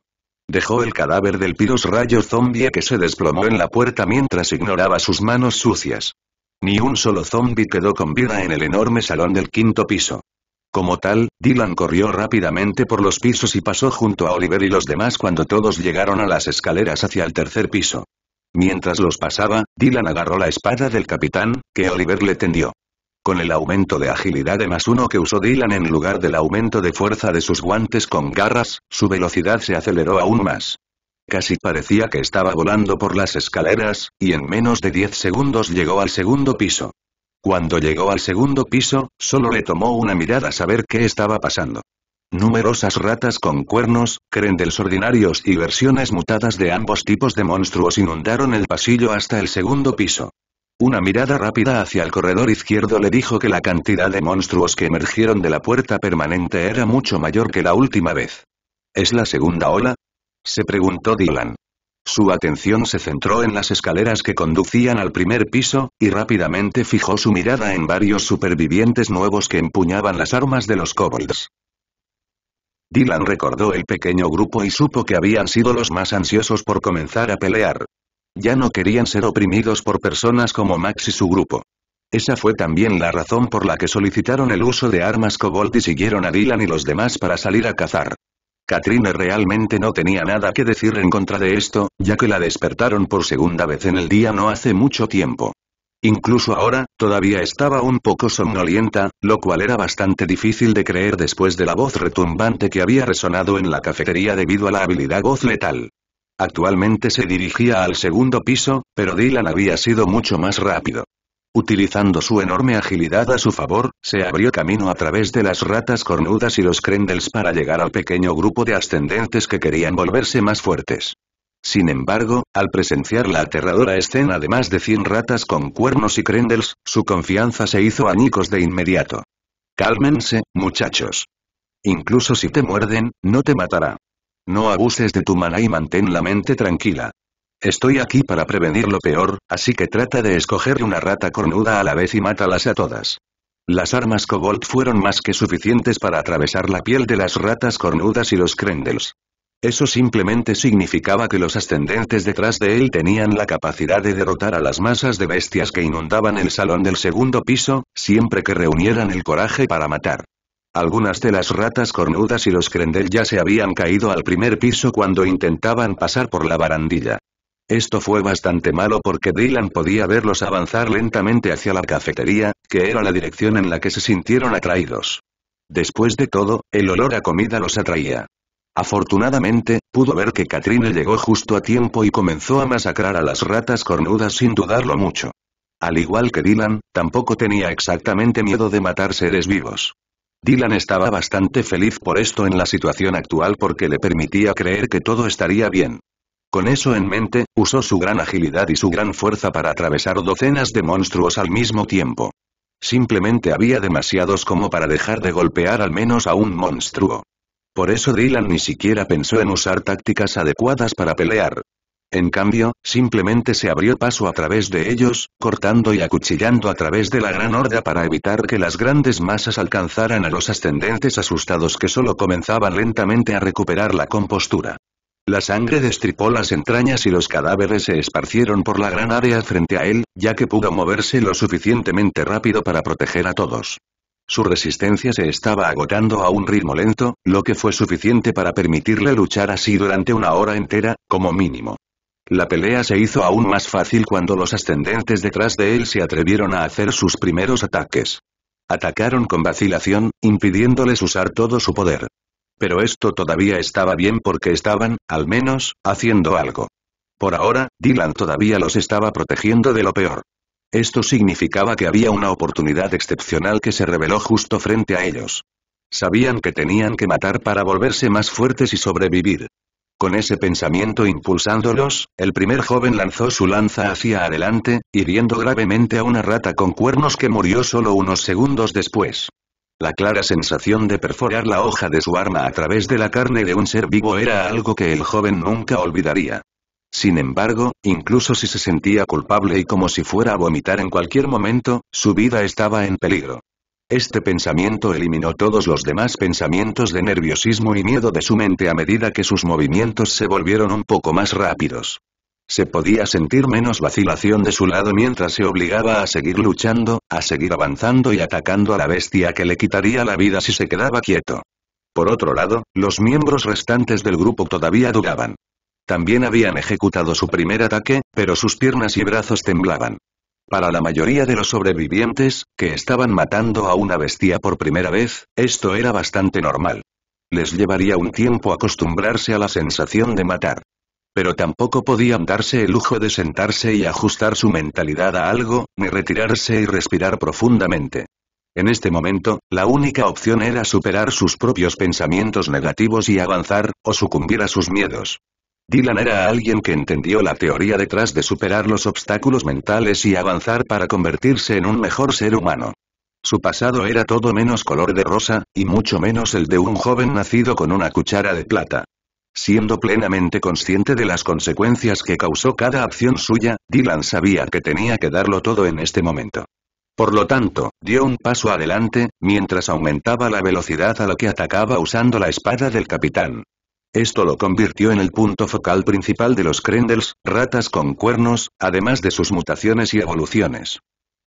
Dejó el cadáver del Pirus Rayo Zombie que se desplomó en la puerta mientras ignoraba sus manos sucias. Ni un solo zombi quedó con vida en el enorme salón del quinto piso. Como tal, Dylan corrió rápidamente por los pisos y pasó junto a Oliver y los demás cuando todos llegaron a las escaleras hacia el tercer piso. Mientras los pasaba, Dylan agarró la espada del capitán, que Oliver le tendió con el aumento de agilidad de más uno que usó Dylan en lugar del aumento de fuerza de sus guantes con garras, su velocidad se aceleró aún más. Casi parecía que estaba volando por las escaleras, y en menos de 10 segundos llegó al segundo piso. Cuando llegó al segundo piso, solo le tomó una mirada saber qué estaba pasando. Numerosas ratas con cuernos, crendels ordinarios y versiones mutadas de ambos tipos de monstruos inundaron el pasillo hasta el segundo piso. Una mirada rápida hacia el corredor izquierdo le dijo que la cantidad de monstruos que emergieron de la puerta permanente era mucho mayor que la última vez. ¿Es la segunda ola? Se preguntó Dylan. Su atención se centró en las escaleras que conducían al primer piso, y rápidamente fijó su mirada en varios supervivientes nuevos que empuñaban las armas de los kobolds. Dylan recordó el pequeño grupo y supo que habían sido los más ansiosos por comenzar a pelear. Ya no querían ser oprimidos por personas como Max y su grupo. Esa fue también la razón por la que solicitaron el uso de armas Cobalt y siguieron a Dylan y los demás para salir a cazar. Katrina realmente no tenía nada que decir en contra de esto, ya que la despertaron por segunda vez en el día no hace mucho tiempo. Incluso ahora, todavía estaba un poco somnolienta, lo cual era bastante difícil de creer después de la voz retumbante que había resonado en la cafetería debido a la habilidad voz letal. Actualmente se dirigía al segundo piso, pero Dylan había sido mucho más rápido. Utilizando su enorme agilidad a su favor, se abrió camino a través de las ratas cornudas y los crendels para llegar al pequeño grupo de ascendentes que querían volverse más fuertes. Sin embargo, al presenciar la aterradora escena de más de 100 ratas con cuernos y crendels su confianza se hizo añicos de inmediato. Cálmense, muchachos. Incluso si te muerden, no te matará. No abuses de tu mana y mantén la mente tranquila. Estoy aquí para prevenir lo peor, así que trata de escoger una rata cornuda a la vez y mátalas a todas. Las armas Cobalt fueron más que suficientes para atravesar la piel de las ratas cornudas y los Krendels. Eso simplemente significaba que los ascendentes detrás de él tenían la capacidad de derrotar a las masas de bestias que inundaban el salón del segundo piso, siempre que reunieran el coraje para matar. Algunas de las ratas cornudas y los crendel ya se habían caído al primer piso cuando intentaban pasar por la barandilla. Esto fue bastante malo porque Dylan podía verlos avanzar lentamente hacia la cafetería, que era la dirección en la que se sintieron atraídos. Después de todo, el olor a comida los atraía. Afortunadamente, pudo ver que Katrina llegó justo a tiempo y comenzó a masacrar a las ratas cornudas sin dudarlo mucho. Al igual que Dylan, tampoco tenía exactamente miedo de matar seres vivos. Dylan estaba bastante feliz por esto en la situación actual porque le permitía creer que todo estaría bien. Con eso en mente, usó su gran agilidad y su gran fuerza para atravesar docenas de monstruos al mismo tiempo. Simplemente había demasiados como para dejar de golpear al menos a un monstruo. Por eso Dylan ni siquiera pensó en usar tácticas adecuadas para pelear, en cambio, simplemente se abrió paso a través de ellos, cortando y acuchillando a través de la gran horda para evitar que las grandes masas alcanzaran a los ascendentes asustados que solo comenzaban lentamente a recuperar la compostura. La sangre destripó las entrañas y los cadáveres se esparcieron por la gran área frente a él, ya que pudo moverse lo suficientemente rápido para proteger a todos. Su resistencia se estaba agotando a un ritmo lento, lo que fue suficiente para permitirle luchar así durante una hora entera, como mínimo. La pelea se hizo aún más fácil cuando los ascendentes detrás de él se atrevieron a hacer sus primeros ataques. Atacaron con vacilación, impidiéndoles usar todo su poder. Pero esto todavía estaba bien porque estaban, al menos, haciendo algo. Por ahora, Dylan todavía los estaba protegiendo de lo peor. Esto significaba que había una oportunidad excepcional que se reveló justo frente a ellos. Sabían que tenían que matar para volverse más fuertes y sobrevivir. Con ese pensamiento impulsándolos, el primer joven lanzó su lanza hacia adelante, hiriendo gravemente a una rata con cuernos que murió solo unos segundos después. La clara sensación de perforar la hoja de su arma a través de la carne de un ser vivo era algo que el joven nunca olvidaría. Sin embargo, incluso si se sentía culpable y como si fuera a vomitar en cualquier momento, su vida estaba en peligro. Este pensamiento eliminó todos los demás pensamientos de nerviosismo y miedo de su mente a medida que sus movimientos se volvieron un poco más rápidos. Se podía sentir menos vacilación de su lado mientras se obligaba a seguir luchando, a seguir avanzando y atacando a la bestia que le quitaría la vida si se quedaba quieto. Por otro lado, los miembros restantes del grupo todavía dudaban. También habían ejecutado su primer ataque, pero sus piernas y brazos temblaban. Para la mayoría de los sobrevivientes, que estaban matando a una bestia por primera vez, esto era bastante normal. Les llevaría un tiempo acostumbrarse a la sensación de matar. Pero tampoco podían darse el lujo de sentarse y ajustar su mentalidad a algo, ni retirarse y respirar profundamente. En este momento, la única opción era superar sus propios pensamientos negativos y avanzar, o sucumbir a sus miedos. Dylan era alguien que entendió la teoría detrás de superar los obstáculos mentales y avanzar para convertirse en un mejor ser humano. Su pasado era todo menos color de rosa, y mucho menos el de un joven nacido con una cuchara de plata. Siendo plenamente consciente de las consecuencias que causó cada acción suya, Dylan sabía que tenía que darlo todo en este momento. Por lo tanto, dio un paso adelante, mientras aumentaba la velocidad a la que atacaba usando la espada del capitán. Esto lo convirtió en el punto focal principal de los Krendels, ratas con cuernos, además de sus mutaciones y evoluciones.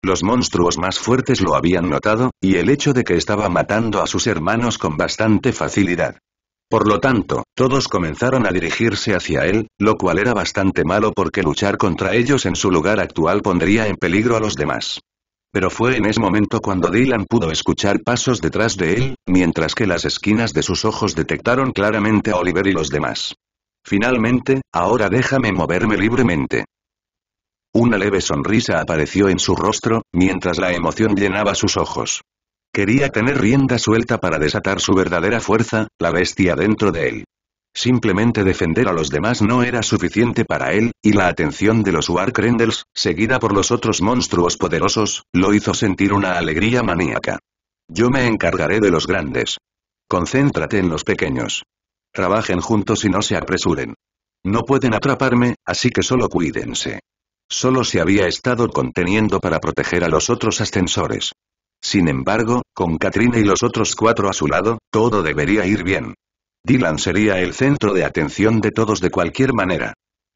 Los monstruos más fuertes lo habían notado, y el hecho de que estaba matando a sus hermanos con bastante facilidad. Por lo tanto, todos comenzaron a dirigirse hacia él, lo cual era bastante malo porque luchar contra ellos en su lugar actual pondría en peligro a los demás. Pero fue en ese momento cuando Dylan pudo escuchar pasos detrás de él, mientras que las esquinas de sus ojos detectaron claramente a Oliver y los demás. Finalmente, ahora déjame moverme libremente. Una leve sonrisa apareció en su rostro, mientras la emoción llenaba sus ojos. Quería tener rienda suelta para desatar su verdadera fuerza, la bestia dentro de él. Simplemente defender a los demás no era suficiente para él, y la atención de los Warcrendels, seguida por los otros monstruos poderosos, lo hizo sentir una alegría maníaca. Yo me encargaré de los grandes. Concéntrate en los pequeños. Trabajen juntos y no se apresuren. No pueden atraparme, así que solo cuídense. Solo se había estado conteniendo para proteger a los otros ascensores. Sin embargo, con Katrina y los otros cuatro a su lado, todo debería ir bien. Dylan sería el centro de atención de todos de cualquier manera.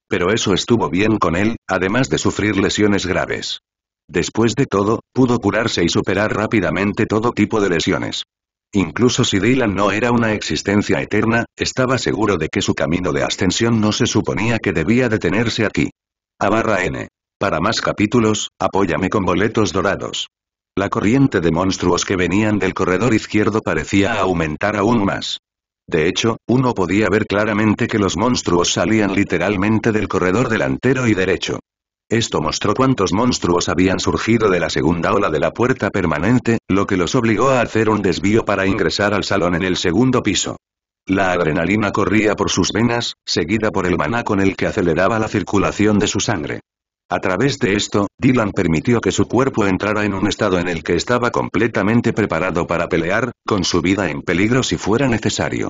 Pero eso estuvo bien con él, además de sufrir lesiones graves. Después de todo, pudo curarse y superar rápidamente todo tipo de lesiones. Incluso si Dylan no era una existencia eterna, estaba seguro de que su camino de ascensión no se suponía que debía detenerse aquí. A barra N. Para más capítulos, apóyame con boletos dorados. La corriente de monstruos que venían del corredor izquierdo parecía aumentar aún más. De hecho, uno podía ver claramente que los monstruos salían literalmente del corredor delantero y derecho. Esto mostró cuántos monstruos habían surgido de la segunda ola de la puerta permanente, lo que los obligó a hacer un desvío para ingresar al salón en el segundo piso. La adrenalina corría por sus venas, seguida por el maná con el que aceleraba la circulación de su sangre. A través de esto, Dylan permitió que su cuerpo entrara en un estado en el que estaba completamente preparado para pelear, con su vida en peligro si fuera necesario.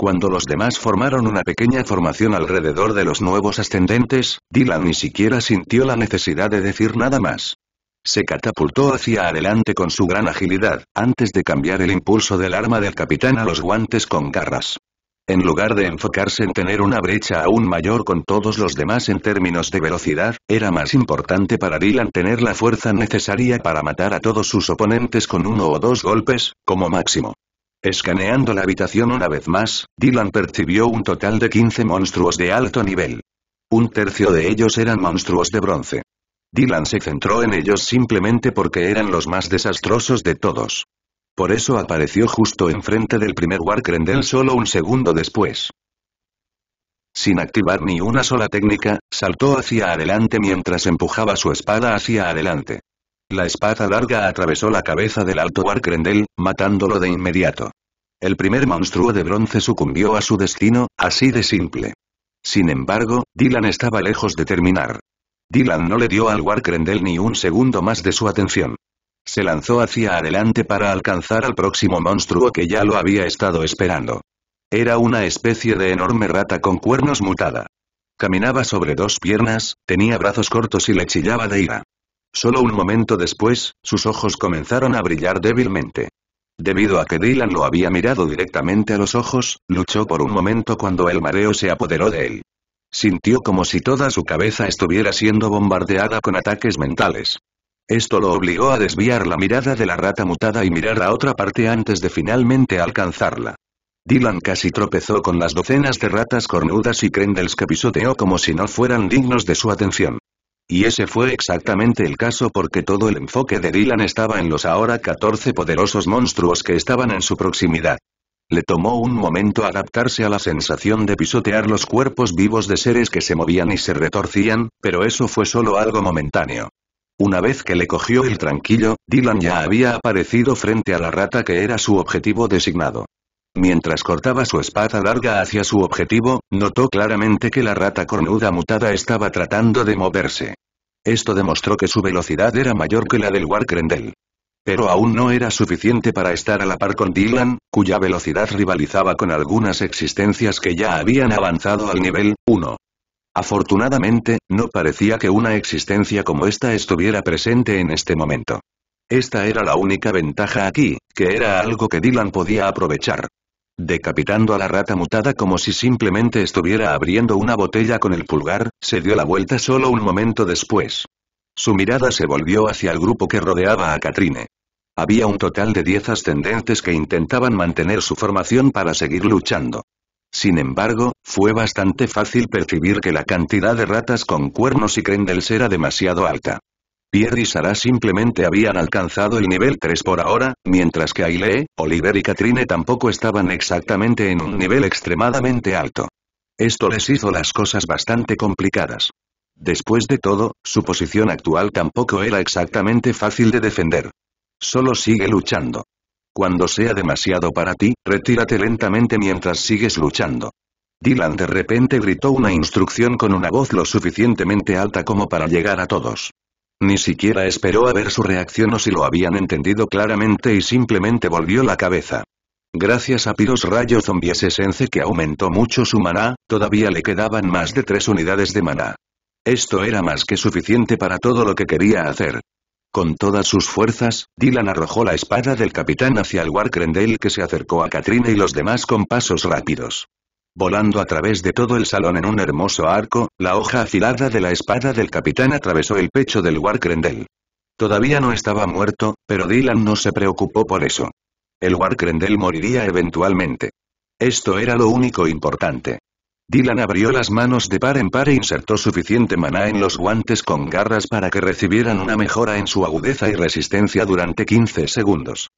Cuando los demás formaron una pequeña formación alrededor de los nuevos ascendentes, Dylan ni siquiera sintió la necesidad de decir nada más. Se catapultó hacia adelante con su gran agilidad, antes de cambiar el impulso del arma del capitán a los guantes con garras. En lugar de enfocarse en tener una brecha aún mayor con todos los demás en términos de velocidad, era más importante para Dylan tener la fuerza necesaria para matar a todos sus oponentes con uno o dos golpes, como máximo. Escaneando la habitación una vez más, Dylan percibió un total de 15 monstruos de alto nivel. Un tercio de ellos eran monstruos de bronce. Dylan se centró en ellos simplemente porque eran los más desastrosos de todos. Por eso apareció justo enfrente del primer Warcrendel solo un segundo después. Sin activar ni una sola técnica, saltó hacia adelante mientras empujaba su espada hacia adelante. La espada larga atravesó la cabeza del alto Warkrendel, matándolo de inmediato. El primer monstruo de bronce sucumbió a su destino, así de simple. Sin embargo, Dylan estaba lejos de terminar. Dylan no le dio al Warkrendel ni un segundo más de su atención. Se lanzó hacia adelante para alcanzar al próximo monstruo que ya lo había estado esperando. Era una especie de enorme rata con cuernos mutada. Caminaba sobre dos piernas, tenía brazos cortos y le chillaba de ira. Solo un momento después, sus ojos comenzaron a brillar débilmente. Debido a que Dylan lo había mirado directamente a los ojos, luchó por un momento cuando el mareo se apoderó de él. Sintió como si toda su cabeza estuviera siendo bombardeada con ataques mentales. Esto lo obligó a desviar la mirada de la rata mutada y mirar a otra parte antes de finalmente alcanzarla. Dylan casi tropezó con las docenas de ratas cornudas y Krendels que pisoteó como si no fueran dignos de su atención. Y ese fue exactamente el caso porque todo el enfoque de Dylan estaba en los ahora 14 poderosos monstruos que estaban en su proximidad. Le tomó un momento adaptarse a la sensación de pisotear los cuerpos vivos de seres que se movían y se retorcían, pero eso fue solo algo momentáneo. Una vez que le cogió el tranquillo, Dylan ya había aparecido frente a la rata que era su objetivo designado. Mientras cortaba su espada larga hacia su objetivo, notó claramente que la rata cornuda mutada estaba tratando de moverse. Esto demostró que su velocidad era mayor que la del Warcrendel. Pero aún no era suficiente para estar a la par con Dylan, cuya velocidad rivalizaba con algunas existencias que ya habían avanzado al nivel 1. Afortunadamente, no parecía que una existencia como esta estuviera presente en este momento. Esta era la única ventaja aquí, que era algo que Dylan podía aprovechar. Decapitando a la rata mutada como si simplemente estuviera abriendo una botella con el pulgar, se dio la vuelta solo un momento después. Su mirada se volvió hacia el grupo que rodeaba a Katrine. Había un total de 10 ascendentes que intentaban mantener su formación para seguir luchando. Sin embargo, fue bastante fácil percibir que la cantidad de ratas con cuernos y crendels era demasiado alta. Pierre y Sarah simplemente habían alcanzado el nivel 3 por ahora, mientras que Aile, Oliver y Katrine tampoco estaban exactamente en un nivel extremadamente alto. Esto les hizo las cosas bastante complicadas. Después de todo, su posición actual tampoco era exactamente fácil de defender. Solo sigue luchando. Cuando sea demasiado para ti, retírate lentamente mientras sigues luchando. Dylan de repente gritó una instrucción con una voz lo suficientemente alta como para llegar a todos. Ni siquiera esperó a ver su reacción o si lo habían entendido claramente y simplemente volvió la cabeza. Gracias a Piros Rayo Zombies que aumentó mucho su maná, todavía le quedaban más de tres unidades de maná. Esto era más que suficiente para todo lo que quería hacer. Con todas sus fuerzas, Dylan arrojó la espada del capitán hacia el Warcrendale que se acercó a Katrina y los demás con pasos rápidos. Volando a través de todo el salón en un hermoso arco, la hoja afilada de la espada del capitán atravesó el pecho del Warcrendel. Todavía no estaba muerto, pero Dylan no se preocupó por eso. El Warcrendel moriría eventualmente. Esto era lo único importante. Dylan abrió las manos de par en par e insertó suficiente maná en los guantes con garras para que recibieran una mejora en su agudeza y resistencia durante 15 segundos.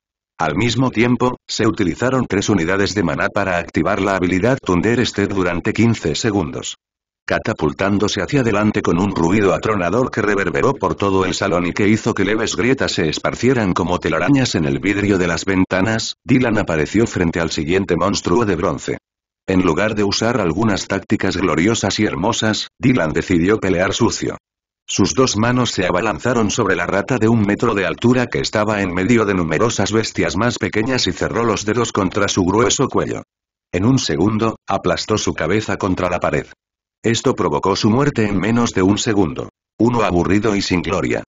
Al mismo tiempo, se utilizaron tres unidades de maná para activar la habilidad Thunder Step durante 15 segundos. Catapultándose hacia adelante con un ruido atronador que reverberó por todo el salón y que hizo que leves grietas se esparcieran como telarañas en el vidrio de las ventanas, Dylan apareció frente al siguiente monstruo de bronce. En lugar de usar algunas tácticas gloriosas y hermosas, Dylan decidió pelear sucio. Sus dos manos se abalanzaron sobre la rata de un metro de altura que estaba en medio de numerosas bestias más pequeñas y cerró los dedos contra su grueso cuello. En un segundo, aplastó su cabeza contra la pared. Esto provocó su muerte en menos de un segundo. Uno aburrido y sin gloria.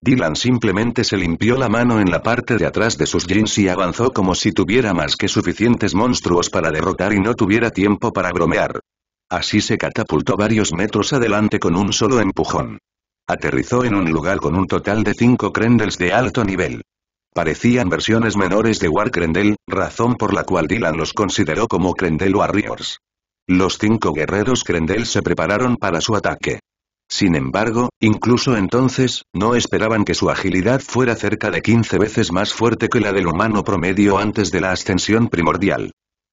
Dylan simplemente se limpió la mano en la parte de atrás de sus jeans y avanzó como si tuviera más que suficientes monstruos para derrotar y no tuviera tiempo para bromear. Así se catapultó varios metros adelante con un solo empujón. Aterrizó en un lugar con un total de cinco Krendels de alto nivel. Parecían versiones menores de War Krendel, razón por la cual Dylan los consideró como Krendel Warriors. Los cinco guerreros Krendel se prepararon para su ataque. Sin embargo, incluso entonces, no esperaban que su agilidad fuera cerca de 15 veces más fuerte que la del humano promedio antes de la ascensión primordial.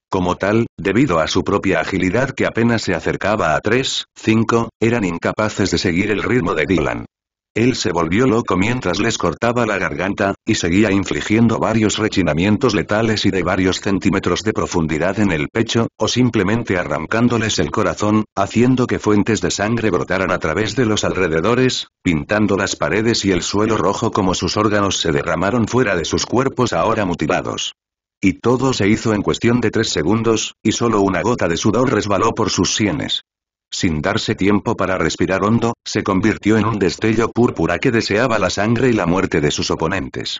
Como tal, debido a su propia agilidad que apenas se acercaba a 3, 5, eran incapaces de seguir el ritmo de Dylan. Él se volvió loco mientras les cortaba la garganta, y seguía infligiendo varios rechinamientos letales y de varios centímetros de profundidad en el pecho, o simplemente arrancándoles el corazón, haciendo que fuentes de sangre brotaran a través de los alrededores, pintando las paredes y el suelo rojo como sus órganos se derramaron fuera de sus cuerpos ahora mutilados. Y todo se hizo en cuestión de tres segundos, y solo una gota de sudor resbaló por sus sienes. Sin darse tiempo para respirar hondo, se convirtió en un destello púrpura que deseaba la sangre y la muerte de sus oponentes.